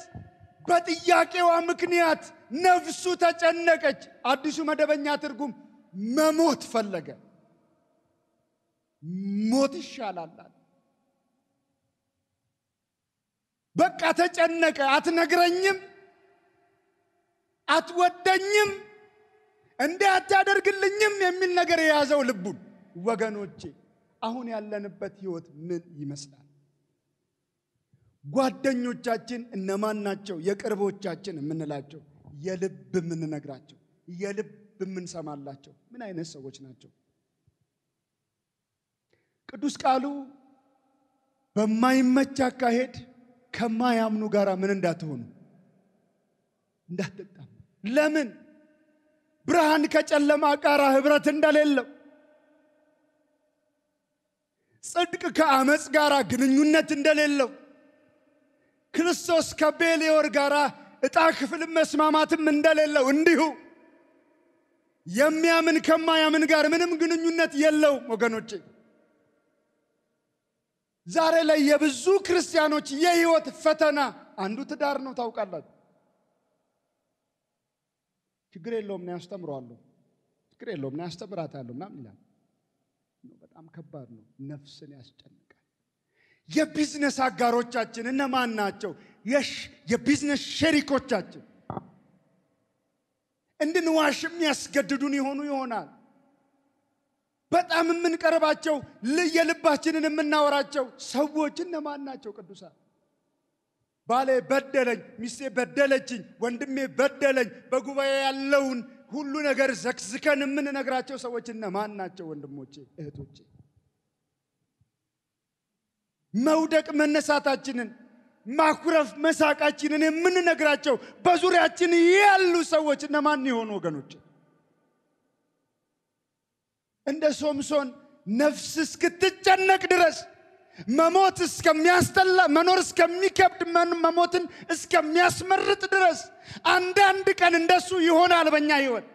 በጥያቄዋ ምክንያት ነፍሱ ተጨነቀች። አዲሱ መደበኛ ትርጉም መሞት ፈለገ። ሞት ይሻላል በቃ ተጨነቀ። አትነግረኝም፣ አትወደኝም፣ እንዲህ አታደርግልኝም የሚል ነገር የያዘው ልቡን። ወገኖቼ አሁን ያለንበት ህይወት ምን ይመስላል? ጓደኞቻችን እነማን ናቸው? የቅርቦቻችን የምንላቸው የልብ የምንነግራቸው የልብ የምንሰማላቸው ምን አይነት ሰዎች ናቸው? ቅዱስ ቃሉ በማይመች አካሄድ ከማያምኑ ጋር ምን እንዳትሆኑ እንዳትጣሙ። ለምን ብርሃን ከጨለማ ጋር ህብረት እንደሌለው፣ ጽድቅ ከአመፅ ጋር ግንኙነት እንደሌለው፣ ክርስቶስ ከቤልዮር ጋር ዕጣ ክፍል መስማማትም እንደሌለው እንዲሁ የሚያምን ከማያምን ጋር ምንም ግንኙነት የለውም ወገኖቼ። ዛሬ ላይ የብዙ ክርስቲያኖች የህይወት ፈተና አንዱ ትዳር ነው። ታውቃላችሁ፣ ችግር የለውም ና ያስተምረዋለሁ፣ ችግር የለውም ነው ያስተምራታለሁ ምናምን ይላል። በጣም ከባድ ነው፣ ነፍስን ያስጨንቃል። የቢዝነስ አጋሮቻችን እነማን ናቸው? የቢዝነስ ሸሪኮቻችን እንድንዋሽ የሚያስገድዱን የሆኑ ይሆናል። በጣም የምንቀርባቸው የልባችንን የምናወራቸው ሰዎች እነማን ናቸው? ቅዱሳን ባሌ በደለኝ፣ ሚስቴ በደለችኝ፣ ወንድሜ በደለኝ፣ በጉባኤ ያለውን ሁሉ ነገር ዘክዝከን የምንነግራቸው ሰዎች እነማን ናቸው? ወንድሞቼ እህቶቼ፣ መውደቅ መነሳታችንን ማኩረፍ መሳቃችንን የምንነግራቸው በዙሪያችን ያሉ ሰዎች እነማን የሆኑ ወገኖች እንደ ሶምሶን ነፍስ እስክትጨነቅ ድረስ መሞት እስከሚያስጠላ መኖር እስከሚከብድ መሞትን እስከሚያስመርጥ ድረስ አንዳንድ ቀን እንደሱ ይሆናል በኛ ህይወት።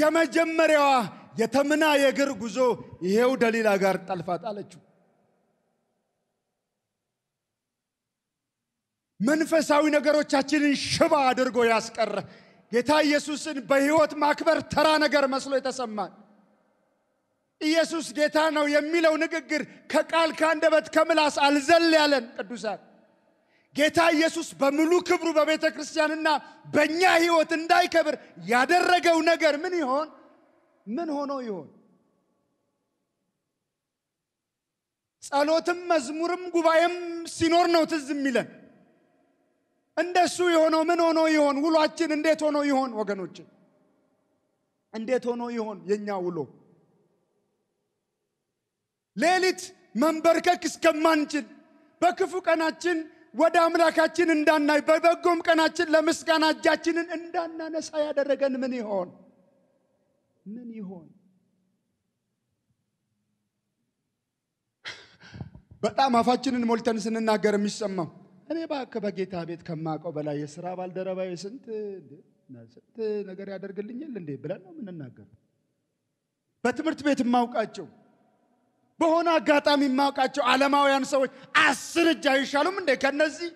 የመጀመሪያዋ የተምና የእግር ጉዞ ይሄው ደሊላ ጋር ጠልፋ ጣለችው። መንፈሳዊ ነገሮቻችንን ሽባ አድርጎ ያስቀረ ጌታ ኢየሱስን በሕይወት ማክበር ተራ ነገር መስሎ የተሰማን ኢየሱስ ጌታ ነው የሚለው ንግግር ከቃል ከአንደበት ከምላስ አልዘል ያለን ቅዱሳን ጌታ ኢየሱስ በሙሉ ክብሩ በቤተ ክርስቲያንና በእኛ ሕይወት እንዳይከብር ያደረገው ነገር ምን ይሆን? ምን ሆኖ ይሆን? ጸሎትም መዝሙርም ጉባኤም ሲኖር ነው ትዝ የሚለን። እንደሱ የሆነው ምን ሆኖ ይሆን? ውሏችን እንዴት ሆኖ ይሆን? ወገኖች እንዴት ሆኖ ይሆን የኛ ውሎ? ሌሊት መንበርከክ እስከማንችል በክፉ ቀናችን ወደ አምላካችን እንዳናይ በበጎም ቀናችን ለምስጋና እጃችንን እንዳናነሳ ያደረገን ምን ይሆን? ምን ይሆን? በጣም አፋችንን ሞልተን ስንናገር የሚሰማው እኔ እባክህ በጌታ ቤት ከማውቀው በላይ የስራ ባልደረባዊ ስንት ስንት ነገር ያደርግልኛል እንዴ ብለን ነው የምንናገር። በትምህርት ቤት የማውቃቸው በሆነ አጋጣሚ የማውቃቸው ዓለማውያን ሰዎች አስር እጅ አይሻሉም እንዴ ከነዚህ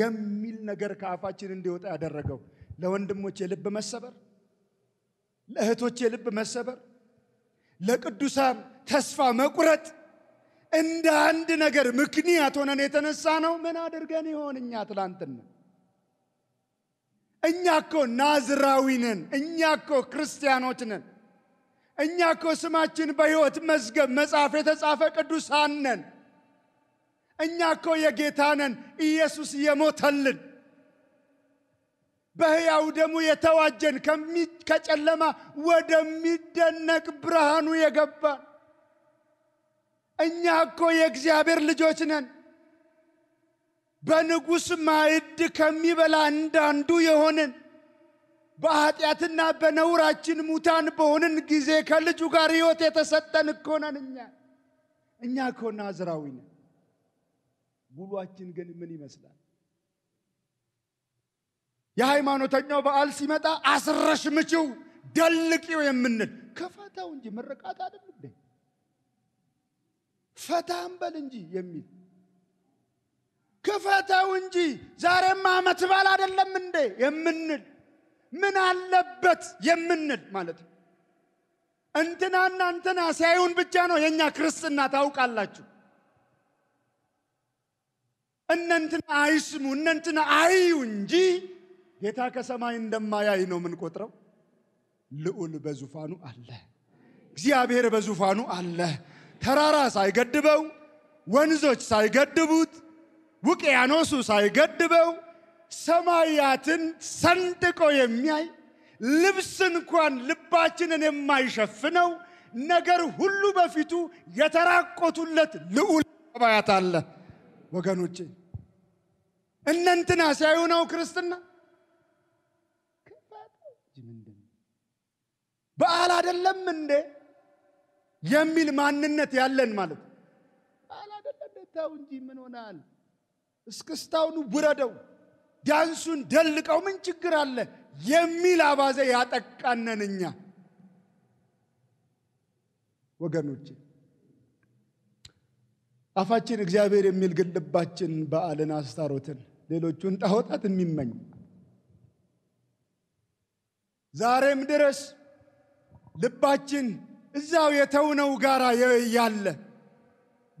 የሚል ነገር ከአፋችን እንዲወጣ ያደረገው ለወንድሞች የልብ መሰበር፣ ለእህቶች የልብ መሰበር፣ ለቅዱሳን ተስፋ መቁረጥ እንደ አንድ ነገር ምክንያት ሆነን የተነሳ ነው። ምን አድርገን ይሆን እኛ ትላንትና? እኛ እኮ ናዝራዊ ነን። እኛ እኮ ክርስቲያኖች ነን። እኛ እኮ ስማችን በሕይወት መዝገብ መጽሐፍ የተጻፈ ቅዱሳን ነን። እኛ እኮ የጌታ ነን። ኢየሱስ የሞተልን በሕያው ደሙ የተዋጀን ከጨለማ ወደሚደነቅ ብርሃኑ የገባን እኛ እኮ የእግዚአብሔር ልጆች ነን። በንጉሥ ማዕድ ከሚበላ እንዳንዱ የሆንን በኃጢአትና በነውራችን ሙታን በሆንን ጊዜ ከልጁ ጋር ሕይወት የተሰጠን እኮ ነን። እኛ እኛ እኮ ናዝራዊ ነን። ውሏችን ግን ምን ይመስላል? የሃይማኖተኛው በዓል ሲመጣ አስረሽ ምችው ደልቂው የምንል ከፋታው እንጂ ምርቃት አይደለም። ፈታም በል እንጂ የሚል ክፈተው እንጂ ዛሬማ አመት በዓል አይደለም እንዴ የምንል ምን አለበት የምንል ማለት ነው። እንትናና እንትና ሲያዩን ብቻ ነው የእኛ ክርስትና ታውቃላችሁ። እነንትና አይስሙ እነንትና አይዩ እንጂ ጌታ ከሰማይ እንደማያይ ነው የምንቆጥረው። ልዑል በዙፋኑ አለ፣ እግዚአብሔር በዙፋኑ አለ። ተራራ ሳይገድበው፣ ወንዞች ሳይገድቡት፣ ውቅያኖሱ ሳይገድበው ሰማያትን ሰንጥቆ የሚያይ ልብስ እንኳን ልባችንን የማይሸፍነው ነገር ሁሉ በፊቱ የተራቆቱለት ልዑል ሰማያት አለ። ወገኖች እነንትና ሲያዩ ነው ክርስትና በዓል አይደለም እንዴ? የሚል ማንነት ያለን ማለት አላደለታው እንጂ ምን ሆናል? እስክስታውን ውረደው፣ ዳንሱን ደልቀው፣ ምን ችግር አለ የሚል አባዜ ያጠቃነን እኛ ወገኖች አፋችን እግዚአብሔር የሚል ግን ልባችን በዓልን፣ አስታሮትን፣ ሌሎቹን ጣዖታት የሚመኝ ዛሬም ድረስ ልባችን እዛው የተውነው ጋራ ያለ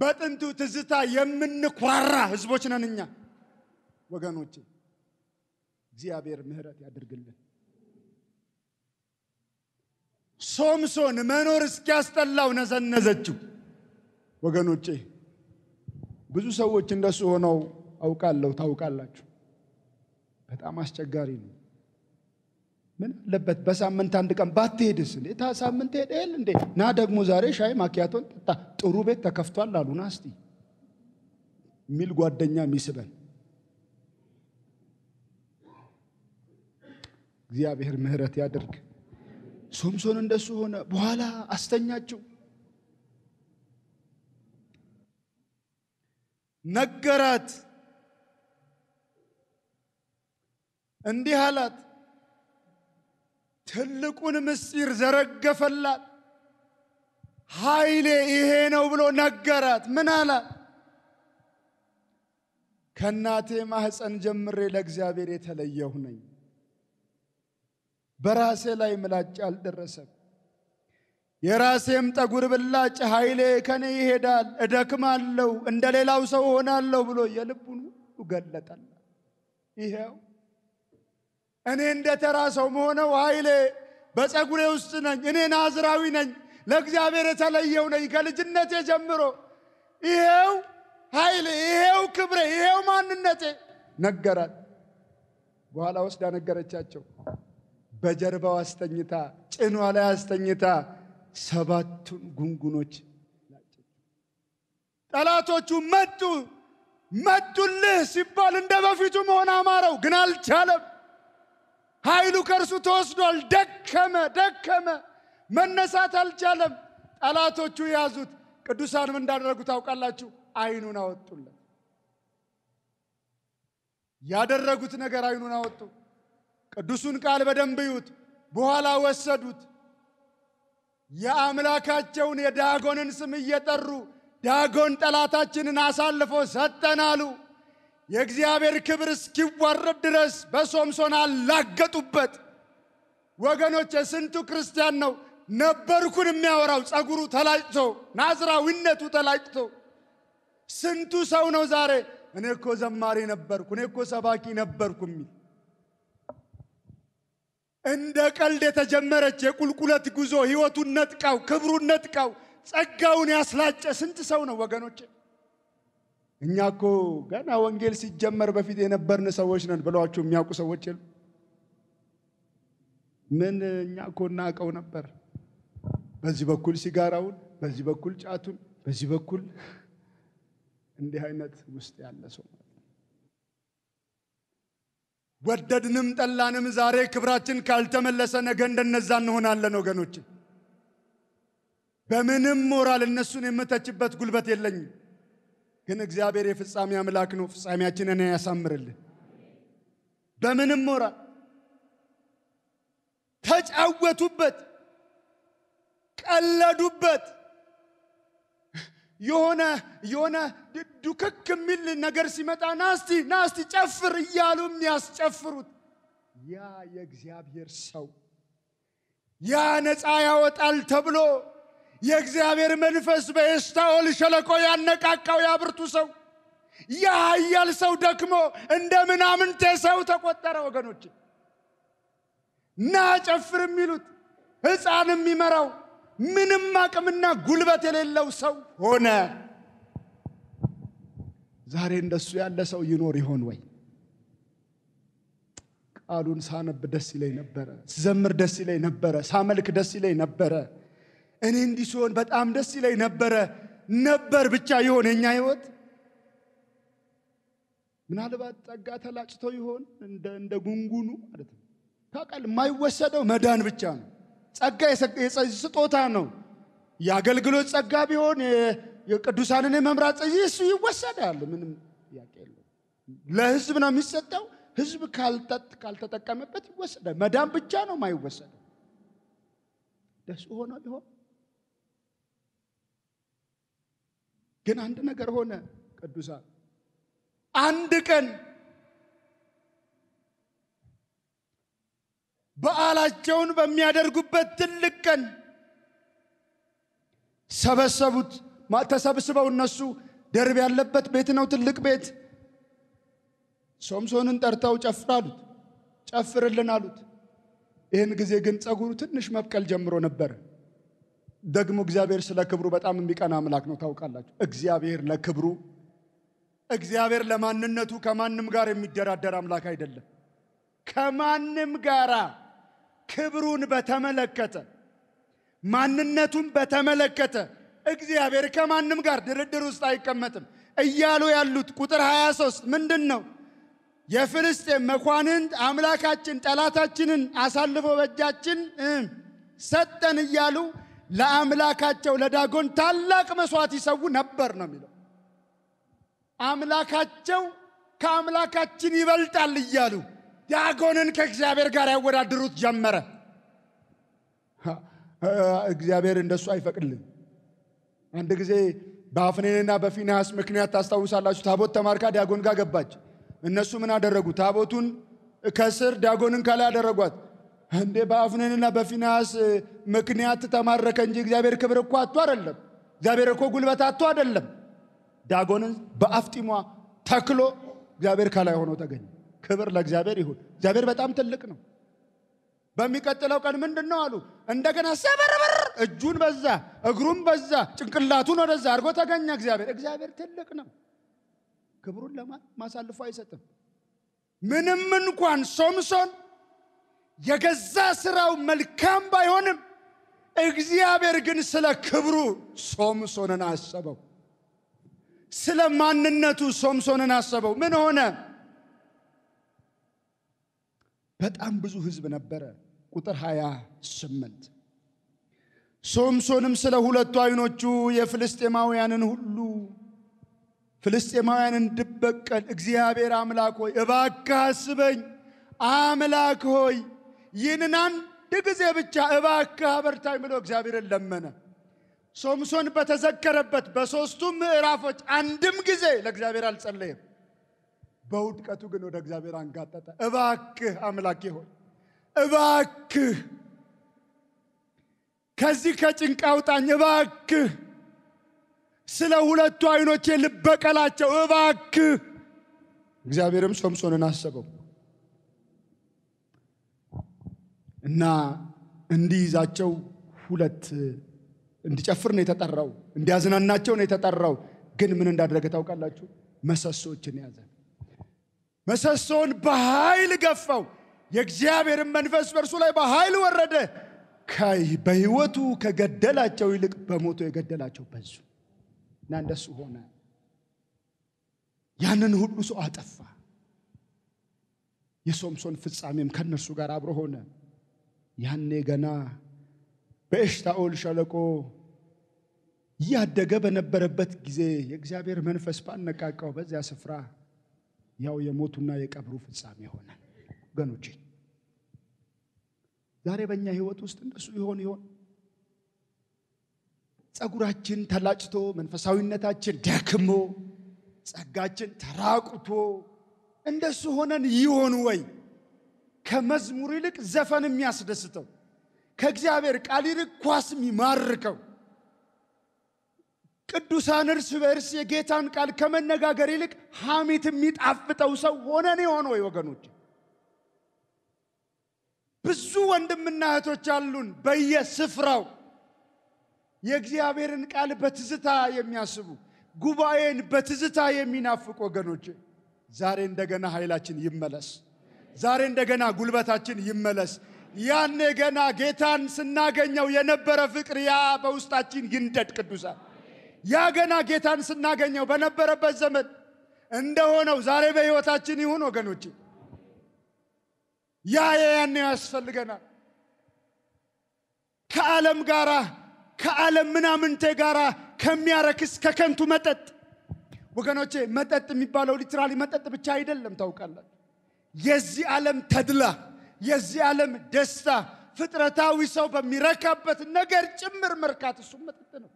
በጥንቱ ትዝታ የምንኳራ ህዝቦች ነን እኛ ወገኖቼ። እግዚአብሔር ምሕረት ያድርግልን። ሶምሶን መኖር እስኪያስጠላው ነዘነዘችው። ወገኖቼ ብዙ ሰዎች እንደሱ ሆነው አውቃለሁ፣ ታውቃላችሁ። በጣም አስቸጋሪ ነው። ምን አለበት በሳምንት አንድ ቀን ባትሄድስ? እንዴ ሳምንት ሄደል እንዴ? ና ደግሞ ዛሬ ሻይ ማኪያቶን ጠጣ፣ ጥሩ ቤት ተከፍቷል አሉና እስቲ የሚል ጓደኛ ሚስበን እግዚአብሔር ምሕረት ያደርግ። ሶምሶን እንደሱ ሆነ። በኋላ አስተኛችው። ነገራት፣ እንዲህ አላት ትልቁን ምስጢር ዘረገፈላት። ኃይሌ ይሄ ነው ብሎ ነገራት። ምን አላት? ከእናቴ ማህፀን ጀምሬ ለእግዚአብሔር የተለየሁ ነኝ። በራሴ ላይ ምላጭ አልደረሰም። የራሴም ጠጉር ብላጭ ኃይሌ ከኔ ይሄዳል፣ እደክማለሁ፣ እንደ ሌላው ሰው ሆናለሁ ብሎ የልቡን ገለጠላት። ይሄው እኔ እንደ ተራ ሰው መሆነው ኃይሌ በፀጉሬ ውስጥ ነኝ። እኔ ናዝራዊ ነኝ፣ ለእግዚአብሔር የተለየው ነኝ ከልጅነቴ ጀምሮ። ይሄው ኃይሌ፣ ይሄው ክብሬ፣ ይሄው ማንነቴ ነገራት። በኋላ ወስዳ ነገረቻቸው። በጀርባው አስተኝታ ጭኗ ላይ አስተኝታ ሰባቱን ጉንጉኖች ጠላቶቹ መጡ መጡልህ ሲባል እንደ በፊቱ መሆን አማረው፣ ግን አልቻለም። ኃይሉ ከእርሱ ተወስዷል። ደከመ ደከመ፣ መነሳት አልቻለም። ጠላቶቹ የያዙት። ቅዱሳንም እንዳደረጉ ታውቃላችሁ። አይኑን አወጡለት። ያደረጉት ነገር አይኑን አወጡ። ቅዱሱን ቃል በደንብ ይዩት። በኋላ ወሰዱት። የአምላካቸውን የዳጎንን ስም እየጠሩ ዳጎን ጠላታችንን አሳልፎ ሰጠን አሉ። የእግዚአብሔር ክብር እስኪዋረድ ድረስ በሶምሶን አላገጡበት። ወገኖች፣ የስንቱ ክርስቲያን ነው ነበርኩን የሚያወራው ጸጉሩ ተላጭቶ ናዝራዊነቱ ተላጭቶ ስንቱ ሰው ነው ዛሬ እኔ እኮ ዘማሪ ነበርኩ፣ እኔ እኮ ሰባኪ ነበርኩ የሚል እንደ ቀልድ የተጀመረች የቁልቁለት ጉዞ ህይወቱን ነጥቃው፣ ክብሩን ነጥቃው፣ ጸጋውን ያስላጨ ስንት ሰው ነው ወገኖቼ። እኛ እኮ ገና ወንጌል ሲጀመር በፊት የነበርን ሰዎች ነን ብለዋቸው የሚያውቁ ሰዎች የሉ። ምን እኛ እኮ እናውቀው ነበር። በዚህ በኩል ሲጋራውን፣ በዚህ በኩል ጫቱን፣ በዚህ በኩል እንዲህ አይነት ውስጥ ያለ ሰው ወደድንም ጠላንም ዛሬ ክብራችን ካልተመለሰ ነገ እንደነዛ እንሆናለን ወገኖች። በምንም ሞራል እነሱን የምተችበት ጉልበት የለኝም። ግን እግዚአብሔር የፍጻሜ አምላክ ነው። ፍጻሜያችንን ያሳምርልን። በምንም ሞራ ተጫወቱበት፣ ቀለዱበት። የሆነ የሆነ ዱክክ የሚል ነገር ሲመጣ ናስቲ ናስቲ ጨፍር እያሉ የሚያስጨፍሩት ያ የእግዚአብሔር ሰው ያ ነፃ ያወጣል ተብሎ የእግዚአብሔር መንፈስ በኤስታኦል ሸለቆ ያነቃቃው ያብርቱ ሰው ያ ሰው ደክሞ እንደ ምናምንቴ ሰው ተቆጠረ። ወገኖች ና ጨፍር የሚሉት ሕፃን የሚመራው ምንም አቅምና ጉልበት የሌለው ሰው ሆነ። ዛሬ እንደሱ ያለ ሰው ይኖር ይሆን ወይ? ቃሉን ሳነብ ደስ ይለኝ ነበረ፣ ስዘምር ደስ ይለኝ ነበረ፣ ሳመልክ ደስ ይለኝ ነበረ። እኔ እንዲህ ሲሆን በጣም ደስ ይለኝ ነበረ ነበር ብቻ ይሆን የኛ ህይወት? ምናልባት ጸጋ ተላጭቶ ይሆን እንደ ጉንጉኑ ማለት ነው። ታውቃል፣ የማይወሰደው መዳን ብቻ ነው። ጸጋ ስጦታ ነው። የአገልግሎት ጸጋ ቢሆን የቅዱሳንን የመምራት እሱ ይወሰዳል። ምንም ያቄ የለው። ለህዝብ ነው የሚሰጠው። ህዝብ ካልተጠቀመበት ይወሰዳል። መዳን ብቻ ነው የማይወሰደው። ደስ ሆኖ ይሆን? ግን አንድ ነገር ሆነ። ቅዱሳን አንድ ቀን በዓላቸውን በሚያደርጉበት ትልቅ ቀን ሰበሰቡት። ተሰብስበው እነሱ ደርብ ያለበት ቤት ነው፣ ትልቅ ቤት። ሶምሶንን ጠርተው ጨፍር አሉት። ጨፍርልን አሉት። ይህን ጊዜ ግን ፀጉሩ ትንሽ መብቀል ጀምሮ ነበር። ደግሞ እግዚአብሔር ስለ ክብሩ በጣም የሚቀና አምላክ ነው። ታውቃላችሁ፣ እግዚአብሔር ለክብሩ እግዚአብሔር ለማንነቱ ከማንም ጋር የሚደራደር አምላክ አይደለም። ከማንም ጋር ክብሩን በተመለከተ ማንነቱን በተመለከተ እግዚአብሔር ከማንም ጋር ድርድር ውስጥ አይቀመጥም እያሉ ያሉት ቁጥር 23 ምንድን ነው? የፍልስጤም መኳንንት አምላካችን ጠላታችንን አሳልፎ በእጃችን ሰጠን እያሉ ለአምላካቸው ለዳጎን ታላቅ መስዋዕት ይሰዉ ነበር ነው የሚለው። አምላካቸው ከአምላካችን ይበልጣል እያሉ ዳጎንን ከእግዚአብሔር ጋር ያወዳድሩት ጀመረ። እግዚአብሔር እንደሱ አይፈቅድልኝ። አንድ ጊዜ በአፍኔንና በፊንሃስ ምክንያት ታስታውሳላችሁ፣ ታቦት ተማርካ ዳጎን ጋር ገባች። እነሱ ምን አደረጉ? ታቦቱን ከስር ዳጎንን ከላይ አደረጓት። እንዴ በአፍነንና በፊናስ ምክንያት ተማረከ እንጂ እግዚአብሔር ክብር እኮ አቶ አይደለም። እግዚአብሔር እኮ ጉልበት አቶ አይደለም። ዳጎንን በአፍጢሟ ተክሎ እግዚአብሔር ከላይ ሆኖ ተገኘ። ክብር ለእግዚአብሔር ይሁን። እግዚአብሔር በጣም ትልቅ ነው። በሚቀጥለው ቀን ምንድን ነው አሉ። እንደገና ሰበርበር እጁን በዛ እግሩን በዛ ጭንቅላቱን ወደዛ አድርጎ ተገኘ። እግዚአብሔር እግዚአብሔር ትልቅ ነው። ክብሩን ለማን ማሳልፎ አይሰጥም። ምንም እንኳን ሶምሶን የገዛ ስራው መልካም ባይሆንም እግዚአብሔር ግን ስለ ክብሩ ሶምሶንን አሰበው። ስለ ማንነቱ ሶምሶንን አሰበው። ምን ሆነ? በጣም ብዙ ህዝብ ነበረ። ቁጥር 28 ሶምሶንም ስለ ሁለቱ አይኖቹ የፍልስጤማውያንን ሁሉ ፍልስጤማውያንን እንድበቀል እግዚአብሔር አምላክ ሆይ እባክህ አስበኝ፣ አምላክ ሆይ ይህንን አንድ ጊዜ ብቻ እባክህ አበርታኝ ብሎ እግዚአብሔርን ለመነ። ሶምሶን በተዘከረበት በሦስቱ ምዕራፎች አንድም ጊዜ ለእግዚአብሔር አልጸለየም። በውድቀቱ ግን ወደ እግዚአብሔር አንጋጠጠ። እባክህ አምላኬ ሆይ እባክህ ከዚህ ከጭንቅ አውጣኝ፣ እባክህ ስለ ሁለቱ አይኖቼ ልበቀላቸው፣ እባክህ። እግዚአብሔርም ሶምሶንን አሰበው። እና እንዲይዛቸው ሁለት እንዲጨፍር ነው የተጠራው፣ እንዲያዝናናቸው ነው የተጠራው። ግን ምን እንዳደረገ ታውቃላችሁ? መሰሶችን ያዘ። መሰሶውን በኃይል ገፋው። የእግዚአብሔርን መንፈስ በእርሱ ላይ በኃይል ወረደ። በሕይወቱ ከገደላቸው ይልቅ በሞቱ የገደላቸው በዙ እና እንደሱ ሆነ። ያንን ሁሉ ሰው አጠፋ። የሶምሶን ፍጻሜም ከእነርሱ ጋር አብሮ ሆነ። ያኔ ገና በኤሽታኦል ሸለቆ እያደገ በነበረበት ጊዜ የእግዚአብሔር መንፈስ ባነቃቃው በዚያ ስፍራ ያው የሞቱና የቀብሩ ፍጻሜ ሆነ። ወገኖቼ ዛሬ በእኛ ህይወት ውስጥ እንደሱ ይሆን ይሆን? ጸጉራችን ተላጭቶ መንፈሳዊነታችን ደክሞ ጸጋችን ተራቁቶ እንደሱ ሆነን ይሆን ወይ? ከመዝሙር ይልቅ ዘፈን የሚያስደስተው ከእግዚአብሔር ቃል ይልቅ ኳስ የሚማርከው ቅዱሳን እርስ በእርስ የጌታን ቃል ከመነጋገር ይልቅ ሐሜት የሚጣፍጠው ሰው ሆነን የሆነ ወይ ወገኖች? ብዙ ወንድምና እህቶች አሉን በየስፍራው የእግዚአብሔርን ቃል በትዝታ የሚያስቡ ጉባኤን በትዝታ የሚናፍቅ ወገኖች፣ ዛሬ እንደገና ኃይላችን ይመለስ። ዛሬ እንደገና ጉልበታችን ይመለስ። ያኔ ገና ጌታን ስናገኘው የነበረ ፍቅር ያ በውስጣችን ይንደድ። ቅዱሳን ያ ገና ጌታን ስናገኘው በነበረበት ዘመን እንደሆነው ዛሬ በሕይወታችን ይሁን ወገኖች። ያ ያኔው ያስፈልገናል። ከዓለም ጋራ ከዓለም ምናምንቴ ጋራ ከሚያረክስ ከከንቱ መጠጥ ወገኖቼ፣ መጠጥ የሚባለው ሊትራሊ መጠጥ ብቻ አይደለም ታውቃላችሁ። የዚህ ዓለም ተድላ የዚህ ዓለም ደስታ ፍጥረታዊ ሰው በሚረካበት ነገር ጭምር መርካት እሱ መጠጥ ነው።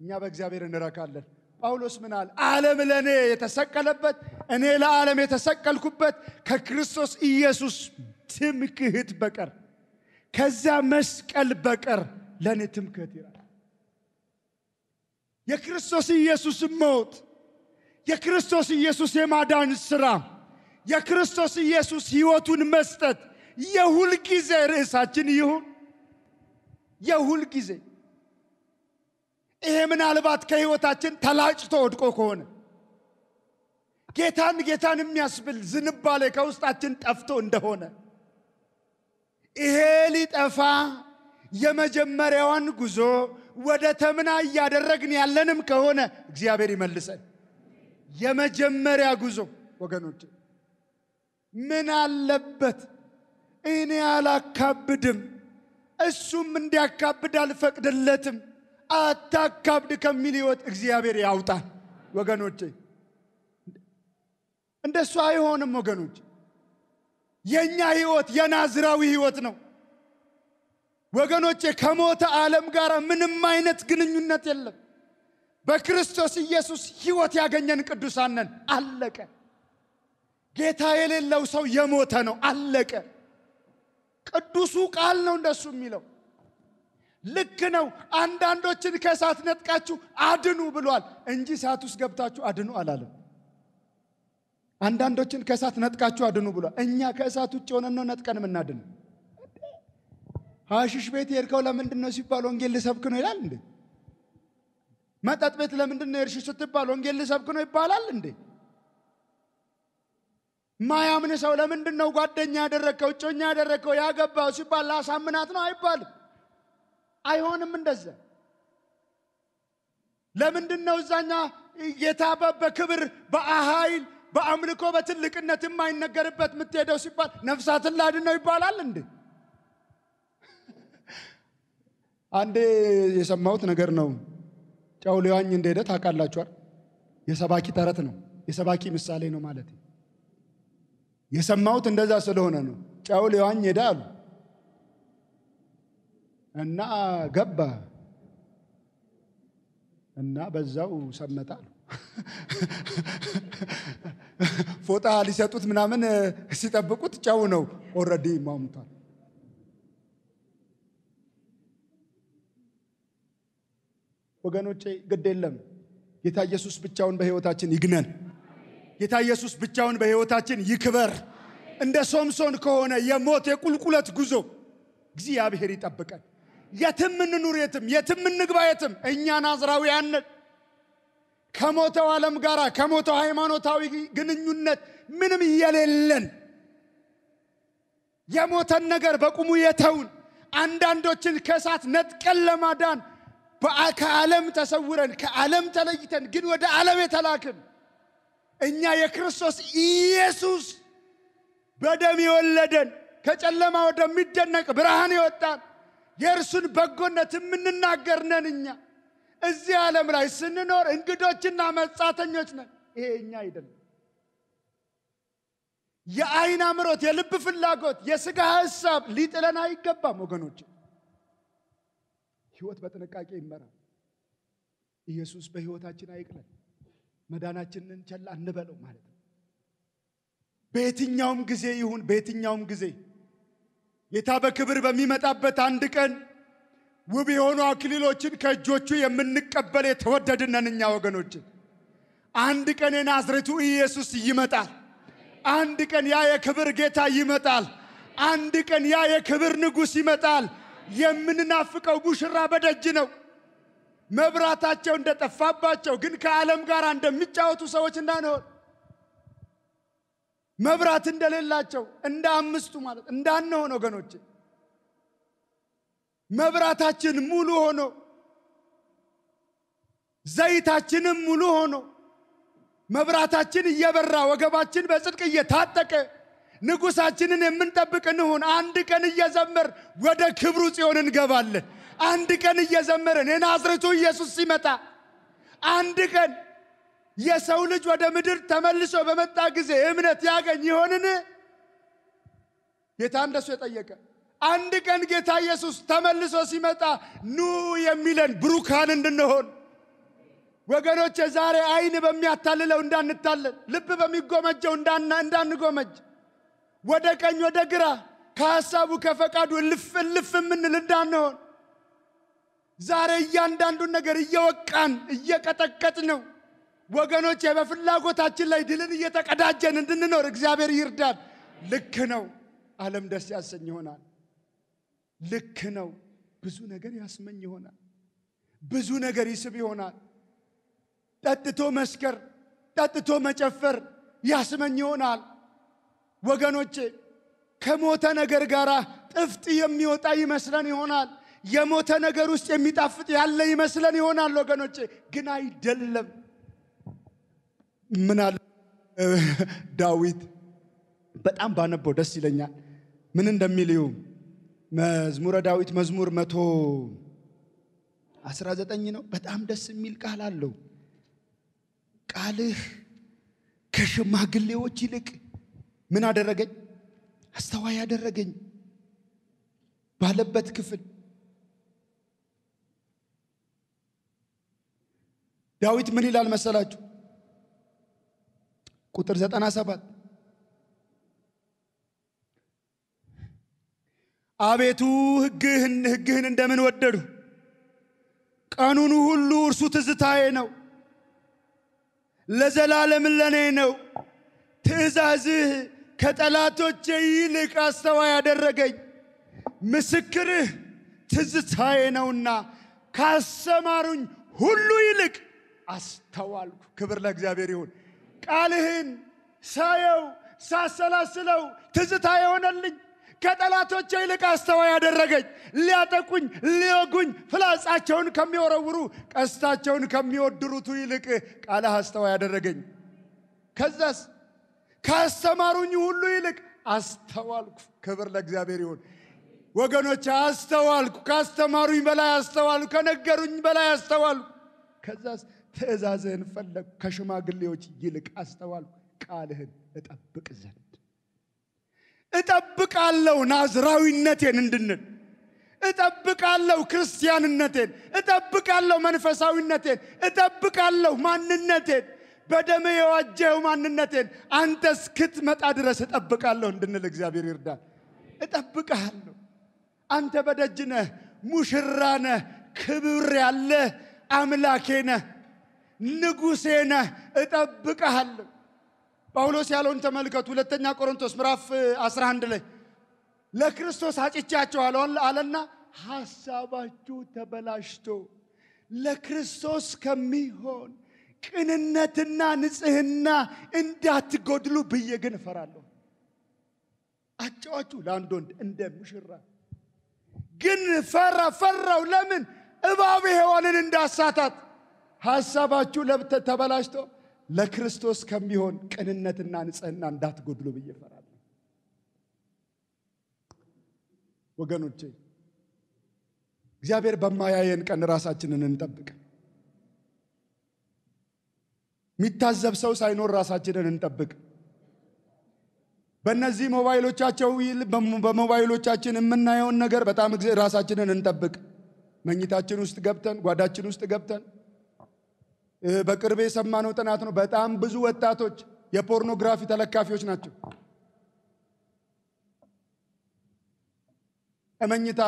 እኛ በእግዚአብሔር እንረካለን። ጳውሎስ ምን አለ? ዓለም ለእኔ የተሰቀለበት እኔ ለዓለም የተሰቀልኩበት ከክርስቶስ ኢየሱስ ትምክህት በቀር ከዛ መስቀል በቀር ለእኔ ትምክህት ይላል። የክርስቶስ ኢየሱስ ሞት፣ የክርስቶስ ኢየሱስ የማዳን ሥራ የክርስቶስ ኢየሱስ ህይወቱን መስጠት የሁል ጊዜ ርዕሳችን ይሁን። የሁል ጊዜ ይሄ ምናልባት ከህይወታችን ተላጭቶ ወድቆ ከሆነ ጌታን ጌታን የሚያስብል ዝንባሌ ከውስጣችን ጠፍቶ እንደሆነ ይሄ ሊጠፋ የመጀመሪያዋን ጉዞ ወደ ተምና እያደረግን ያለንም ከሆነ እግዚአብሔር ይመልሰን። የመጀመሪያ ጉዞ ወገኖች ምን አለበት እኔ አላካብድም፣ እሱም እንዲያካብድ አልፈቅድለትም። አታካብድ ከሚል ህይወት እግዚአብሔር ያውጣል። ወገኖቼ እንደሱ አይሆንም። ወገኖች የእኛ ህይወት የናዝራዊ ህይወት ነው። ወገኖቼ ከሞተ ዓለም ጋር ምንም አይነት ግንኙነት የለም። በክርስቶስ ኢየሱስ ህይወት ያገኘን ቅዱሳን ነን። አለቀ። ጌታ የሌለው ሰው የሞተ ነው፣ አለቀ። ቅዱሱ ቃል ነው እንደሱ የሚለው። ልክ ነው። አንዳንዶችን ከእሳት ነጥቃችሁ አድኑ ብሏል እንጂ እሳት ውስጥ ገብታችሁ አድኑ አላለም። አንዳንዶችን ከእሳት ነጥቃችሁ አድኑ ብሏል። እኛ ከእሳት ውጭ የሆነ ነው ነጥቀን የምናድን። ሀሽሽ ቤት የሄድከው ለምንድን ነው ሲባል ወንጌል ልሰብክ ነው ይላል እንዴ? መጠጥ ቤት ለምንድን ነው የሄድሽ ስትባል ወንጌል ልሰብክ ነው ይባላል እንዴ? ማያምን ሰው ለምንድን ነው ጓደኛ ያደረግከው እጮኛ ያደረግከው ያገባው ሲባል ላሳምናት ነው አይባልም። አይሆንም እንደዛ። ለምንድን ነው እዛኛ ጌታ በክብር በአሃይል በአምልኮ በትልቅነት የማይነገርበት የምትሄደው ሲባል ነፍሳትን ላድን ነው ይባላል እንዴ? አንዴ የሰማሁት ነገር ነው። ጨው ሊዋኝ እንደሄደ ታውቃላችኋል። የሰባኪ ተረት ነው፣ የሰባኪ ምሳሌ ነው ማለት ነው። የሰማሁት እንደዛ ስለሆነ ነው። ጨው ሊዋኝ ሄዳ አሉ እና ገባ እና በዛው ሰመጣ ፎጣ ሊሰጡት ምናምን ሲጠብቁት ጨው ነው ኦልሬዲ ማሙቷል። ወገኖቼ ግድ የለም ጌታ ኢየሱስ ብቻውን በሕይወታችን ይግነን። ጌታ ኢየሱስ ብቻውን በህይወታችን ይክበር። እንደ ሶምሶን ከሆነ የሞት የቁልቁለት ጉዞ እግዚአብሔር ይጠብቀን። የትም እንኑር፣ የትም የትም እንግባ፣ የትም እኛ ናዝራውያን ከሞተው ዓለም ጋር ከሞተው ሃይማኖታዊ ግንኙነት ምንም የሌለን የሞተን ነገር በቁሙ የተውን አንዳንዶችን ከእሳት ነጥቀን ለማዳን ከዓለም ተሰውረን ከዓለም ተለይተን ግን ወደ ዓለም የተላክን እኛ የክርስቶስ ኢየሱስ በደም የወለደን ከጨለማ ወደሚደነቅ ብርሃን ይወጣል የእርሱን በጎነት የምንናገር ነን። እኛ እዚህ ዓለም ላይ ስንኖር እንግዶችና መጻተኞች ነን። ይሄ እኛ አይደለም። የአይን አምሮት፣ የልብ ፍላጎት፣ የስጋ ሀሳብ ሊጥለን አይገባም ወገኖች። ህይወት በጥንቃቄ ይመራል። ኢየሱስ በህይወታችን አይቅለን። መዳናችንን ቸል አንበለው ማለት ነው። በየትኛውም ጊዜ ይሁን በየትኛውም ጊዜ ጌታ በክብር በሚመጣበት አንድ ቀን ውብ የሆኑ አክሊሎችን ከእጆቹ የምንቀበል የተወደድን ነን እኛ ወገኖችን። አንድ ቀን የናዝሬቱ ኢየሱስ ይመጣል። አንድ ቀን ያ የክብር ጌታ ይመጣል። አንድ ቀን ያ የክብር ንጉሥ ይመጣል። የምንናፍቀው ሙሽራ በደጅ ነው። መብራታቸው እንደጠፋባቸው ግን ከዓለም ጋር እንደሚጫወቱ ሰዎች እንዳንሆን መብራት እንደሌላቸው እንደ አምስቱ ማለት እንዳንሆን ወገኖች መብራታችን ሙሉ ሆኖ ዘይታችንም ሙሉ ሆኖ መብራታችን እየበራ ወገባችን በጽድቅ እየታጠቀ ንጉሳችንን የምንጠብቅ እንሁን። አንድ ቀን እየዘመር ወደ ክብሩ ጽዮን እንገባለን። አንድ ቀን እየዘመርን የናዝሬቱ ኢየሱስ ሲመጣ አንድ ቀን የሰው ልጅ ወደ ምድር ተመልሶ በመጣ ጊዜ እምነት ያገኝ ይሆንን? ጌታ እንደሱ የጠየቀ አንድ ቀን ጌታ ኢየሱስ ተመልሶ ሲመጣ ኑ የሚለን ብሩካን እንድንሆን ወገኖች፣ ዛሬ አይን በሚያታልለው እንዳንታለን፣ ልብ በሚጎመጀው እንዳንጎመጅ፣ ወደ ቀኝ ወደ ግራ ከሐሳቡ ከፈቃዱ እልፍ እልፍ የምንል እንዳንሆን ዛሬ እያንዳንዱን ነገር እየወቃን እየቀጠቀጥ ነው። ወገኖቼ በፍላጎታችን ላይ ድልን እየተቀዳጀን እንድንኖር እግዚአብሔር ይርዳል ልክ ነው። ዓለም ደስ ያሰኝ ይሆናል። ልክ ነው። ብዙ ነገር ያስመኝ ይሆናል። ብዙ ነገር ይስብ ይሆናል። ጠጥቶ መስከር፣ ጠጥቶ መጨፈር ያስመኝ ይሆናል። ወገኖቼ ከሞተ ነገር ጋር ጥፍጥ የሚወጣ ይመስለን ይሆናል። የሞተ ነገር ውስጥ የሚጣፍጥ ያለ ይመስለን ይሆናል ወገኖቼ፣ ግን አይደለም። ምን አለ ዳዊት? በጣም ባነበው ደስ ይለኛል። ምን እንደሚል ይሁ መዝሙረ ዳዊት መዝሙር መቶ 19 ነው። በጣም ደስ የሚል ቃል አለው። ቃልህ ከሽማግሌዎች ይልቅ ምን አደረገኝ? አስተዋይ አደረገኝ ባለበት ክፍል ዳዊት ምን ይላል መሰላችሁ? ቁጥር 97 አቤቱ ህግህን ህግህን እንደምን ወደዱ ቀኑኑ ሁሉ እርሱ ትዝታዬ ነው፣ ለዘላለም ለኔ ነው። ትእዛዝህ ከጠላቶቼ ይልቅ አስተዋይ ያደረገኝ፣ ምስክርህ ትዝታዬ ነውና ካሰማሩኝ ሁሉ ይልቅ አስተዋልኩ። ክብር ለእግዚአብሔር ይሁን። ቃልህን ሳየው ሳሰላስለው ትዝታ የሆነልኝ ከጠላቶቼ ይልቅ አስተዋይ ያደረገኝ ሊያጠቁኝ ሊወጉኝ ፍላጻቸውን ከሚወረውሩ ቀስታቸውን ከሚወድሩቱ ይልቅ ቃልህ አስተዋይ ያደረገኝ። ከዛስ ካስተማሩኝ ሁሉ ይልቅ አስተዋልኩ። ክብር ለእግዚአብሔር ይሁን። ወገኖች አስተዋልኩ። ካስተማሩኝ በላይ አስተዋልኩ። ከነገሩኝ በላይ አስተዋልኩ። ከዛስ ትእዛዝህን ፈለግኩ፣ ከሽማግሌዎች ይልቅ አስተዋልኩ፣ ቃልህን እጠብቅ ዘንድ እጠብቃለሁ። ናዝራዊነቴን እንድንል እጠብቃለሁ፣ ክርስቲያንነቴን እጠብቃለሁ፣ መንፈሳዊነቴን እጠብቃለሁ፣ ማንነቴን በደም የዋጀው ማንነቴን አንተ እስክትመጣ ድረስ እጠብቃለሁ እንድንል እግዚአብሔር ይርዳል። እጠብቅሃለሁ። አንተ በደጅነ ሙሽራነ ክብር ያለህ አምላኬ ንጉሴ ነህ ጳውሎስ ያለውን ተመልከቱ። ሁለተኛ ቆሮንቶስ ምዕራፍ 11 ላይ ለክርስቶስ አጭቻቸዋለሁ አለና ሐሳባችሁ ተበላሽቶ ለክርስቶስ ከሚሆን ቅንነትና ንጽህና እንዳትጎድሉ ብዬ ግን እፈራለሁ። አጫዋቹ ለአንድ ወንድ እንደ ሙሽራ ግን ፈራ ፈራው። ለምን እባብ ሔዋንን እንዳሳታት ሐሳባችሁ ተበላሽቶ ለክርስቶስ ከሚሆን ቅንነትና ንጽህና እንዳትጎድሉ ብዬ እፈራለሁ። ወገኖቼ እግዚአብሔር በማያየን ቀን ራሳችንን እንጠብቅ። የሚታዘብ ሰው ሳይኖር ራሳችንን እንጠብቅ። በእነዚህ ሞባይሎቻቸው በሞባይሎቻችን የምናየውን ነገር በጣም ራሳችንን እንጠብቅ። መኝታችን ውስጥ ገብተን ጓዳችን ውስጥ ገብተን በቅርብ የሰማነው ጥናት ነው። በጣም ብዙ ወጣቶች የፖርኖግራፊ ተለካፊዎች ናቸው። እመኝታ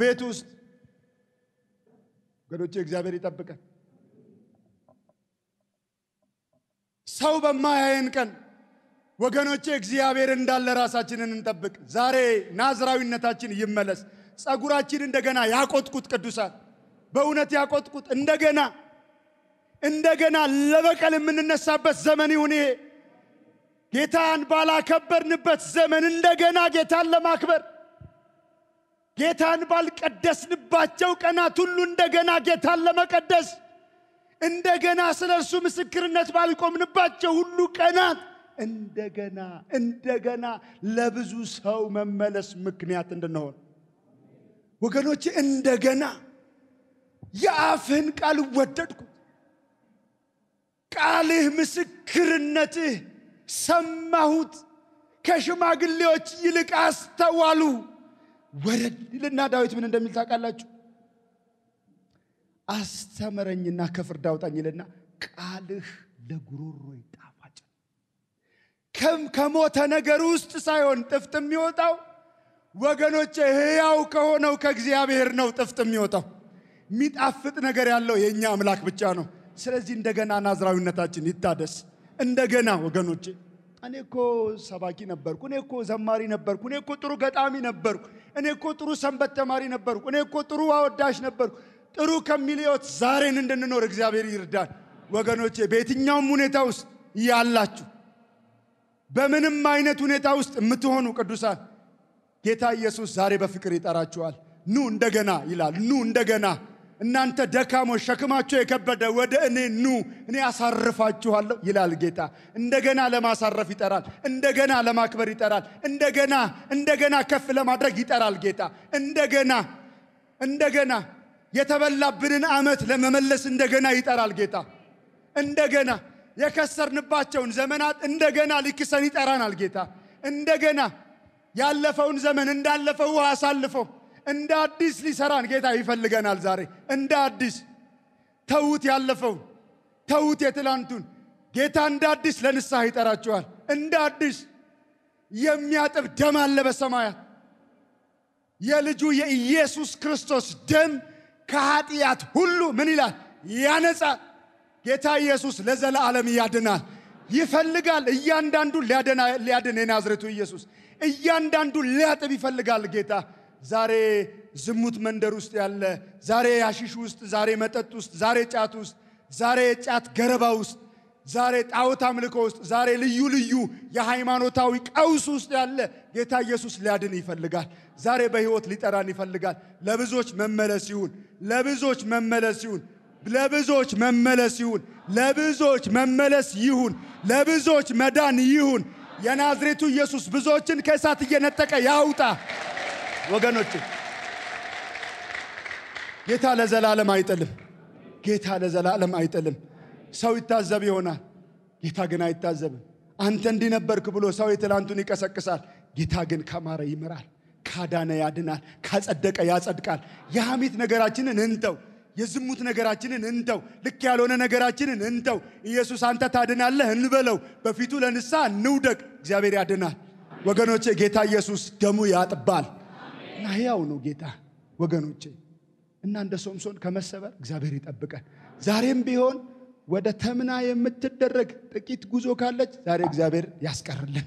ቤት ውስጥ ወገኖች እግዚአብሔር ይጠብቀን። ሰው በማያየን ቀን ወገኖቼ እግዚአብሔር እንዳለ ራሳችንን እንጠብቅ። ዛሬ ናዝራዊነታችን ይመለስ። ጸጉራችን እንደገና ያቆጥቁት፣ ቅዱሳን በእውነት ያቆጥቁት እንደገና እንደገና ለበቀል የምንነሳበት ዘመን ይሁን ይሄ። ጌታን ባላከበርንበት ዘመን እንደገና ጌታን ለማክበር ጌታን ባልቀደስንባቸው ቀናት ሁሉ እንደገና ጌታን ለመቀደስ እንደገና ስለ እርሱ ምስክርነት ባልቆምንባቸው ሁሉ ቀናት እንደገና እንደገና ለብዙ ሰው መመለስ ምክንያት እንድንሆን ወገኖች እንደገና የአፍህን ቃል ወደድኩ ቃልህ ምስክርነትህ ሰማሁት፣ ከሽማግሌዎች ይልቅ አስተዋሉ። ወረድ ይልና ዳዊት ምን እንደሚል ታውቃላችሁ? አስተምረኝና ከፍርድ አውጣኝ ይልና ቃልህ ለጉሮሮ ጣፋጭ ከሞተ ነገር ውስጥ ሳይሆን ጥፍጥ የሚወጣው ወገኖች ሕያው ከሆነው ከእግዚአብሔር ነው ጥፍጥ የሚወጣው። የሚጣፍጥ ነገር ያለው የእኛ አምላክ ብቻ ነው። ስለዚህ እንደገና ናዝራዊነታችን ይታደስ። እንደገና ወገኖቼ፣ እኔ እኮ ሰባኪ ነበርኩ፣ እኔ እኮ ዘማሪ ነበርኩ፣ እኔ እኮ ጥሩ ገጣሚ ነበርኩ፣ እኔ እኮ ጥሩ ሰንበት ተማሪ ነበርኩ፣ እኔ እኮ ጥሩ አወዳሽ ነበርኩ። ጥሩ ከሚል ህይወት ዛሬን እንድንኖር እግዚአብሔር ይርዳል። ወገኖቼ በየትኛውም ሁኔታ ውስጥ ያላችሁ በምንም አይነት ሁኔታ ውስጥ የምትሆኑ ቅዱሳን ጌታ ኢየሱስ ዛሬ በፍቅር ይጠራችኋል። ኑ እንደገና ይላል። ኑ እንደገና እናንተ ደካሞች ሸክማቸው የከበደ ወደ እኔ ኑ፣ እኔ አሳርፋችኋለሁ ይላል ጌታ። እንደገና ለማሳረፍ ይጠራል። እንደገና ለማክበር ይጠራል። እንደገና እንደገና ከፍ ለማድረግ ይጠራል ጌታ። እንደገና እንደገና የተበላብንን ዓመት ለመመለስ እንደገና ይጠራል ጌታ። እንደገና የከሰርንባቸውን ዘመናት እንደገና ሊክሰን ይጠራናል ጌታ። እንደገና ያለፈውን ዘመን እንዳለፈው ውሃ አሳልፈው እንደ አዲስ ሊሰራን ጌታ ይፈልገናል ዛሬ። እንደ አዲስ ተዉት፣ ያለፈውን ተዉት፣ የትላንቱን። ጌታ እንደ አዲስ ለንስሐ ይጠራችኋል። እንደ አዲስ የሚያጥብ ደም አለ በሰማያት የልጁ የኢየሱስ ክርስቶስ ደም ከኃጢአት ሁሉ ምን ይላል? ያነጻ። ጌታ ኢየሱስ ለዘላለም ያድናል። ይፈልጋል እያንዳንዱ ሊያድን የናዝሬቱ ኢየሱስ እያንዳንዱ ሊያጥብ ይፈልጋል ጌታ ዛሬ ዝሙት መንደር ውስጥ ያለ፣ ዛሬ አሽሽ ውስጥ፣ ዛሬ መጠጥ ውስጥ፣ ዛሬ ጫት ውስጥ፣ ዛሬ ጫት ገረባ ውስጥ፣ ዛሬ ጣዖት አምልኮ ውስጥ፣ ዛሬ ልዩ ልዩ የሃይማኖታዊ ቀውስ ውስጥ ያለ ጌታ ኢየሱስ ሊያድን ይፈልጋል። ዛሬ በሕይወት ሊጠራን ይፈልጋል። ለብዙዎች መመለስ ይሁን፣ ለብዙዎች መመለስ ይሁን፣ ለብዙዎች መመለስ ይሁን፣ ለብዙዎች መመለስ ይሁን፣ ለብዙዎች መዳን ይሁን። የናዝሬቱ ኢየሱስ ብዙዎችን ከእሳት እየነጠቀ ያውጣ። ወገኖች ጌታ ለዘላለም አይጥልም። ጌታ ለዘላለም አይጥልም። ሰው ይታዘብ ይሆናል፣ ጌታ ግን አይታዘብም። አንተ እንዲነበርክ ብሎ ሰው የትላንቱን ይቀሰቅሳል፣ ጌታ ግን ከማረ ይምራል፣ ካዳነ ያድናል፣ ካጸደቀ ያጸድቃል። የሐሜት ነገራችንን እንተው። የዝሙት ነገራችንን እንተው። ልክ ያልሆነ ነገራችንን እንተው። ኢየሱስ አንተ ታድናለህ እንበለው። በፊቱ ለንሳ እንውደቅ። እግዚአብሔር ያድናል። ወገኖቼ ጌታ ኢየሱስ ደሙ ያጥባል። እና ህያው ነው ጌታ ወገኖቼ እና እንደ ሶምሶን ከመሰበር እግዚአብሔር ይጠብቀን። ዛሬም ቢሆን ወደ ተምና የምትደረግ ጥቂት ጉዞ ካለች ዛሬ እግዚአብሔር ያስቀርልን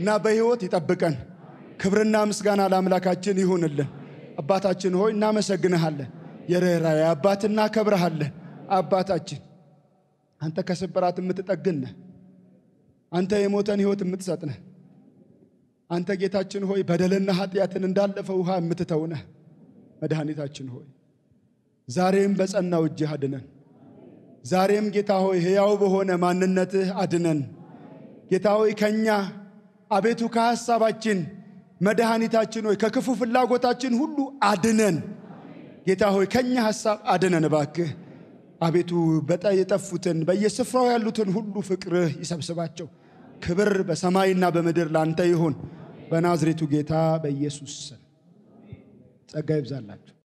እና በህይወት ይጠብቀን። ክብርና ምስጋና ለአምላካችን ይሁንልን። አባታችን ሆይ እናመሰግንሃለን። የርኅራኄ አባት እናከብረሃለን። አባታችን አንተ ከስብራት የምትጠግን አንተ የሞተን ህይወት የምትሰጥነህ አንተ ጌታችን ሆይ በደልና ኃጢአትን እንዳለፈ ውሃ የምትተውነ መድኃኒታችን ሆይ ዛሬም በጸናው እጅህ አድነን። ዛሬም ጌታ ሆይ ሕያው በሆነ ማንነትህ አድነን። ጌታ ሆይ ከእኛ አቤቱ ከሐሳባችን መድኃኒታችን ሆይ ከክፉ ፍላጎታችን ሁሉ አድነን። ጌታ ሆይ ከእኛ ሐሳብ አድነን እባክህ አቤቱ በጣ የጠፉትን በየስፍራው ያሉትን ሁሉ ፍቅርህ ይሰብስባቸው። ክብር በሰማይና በምድር ላንተ ይሁን። በናዝሬቱ ጌታ በኢየሱስ ስም ጸጋ ይብዛላችሁ።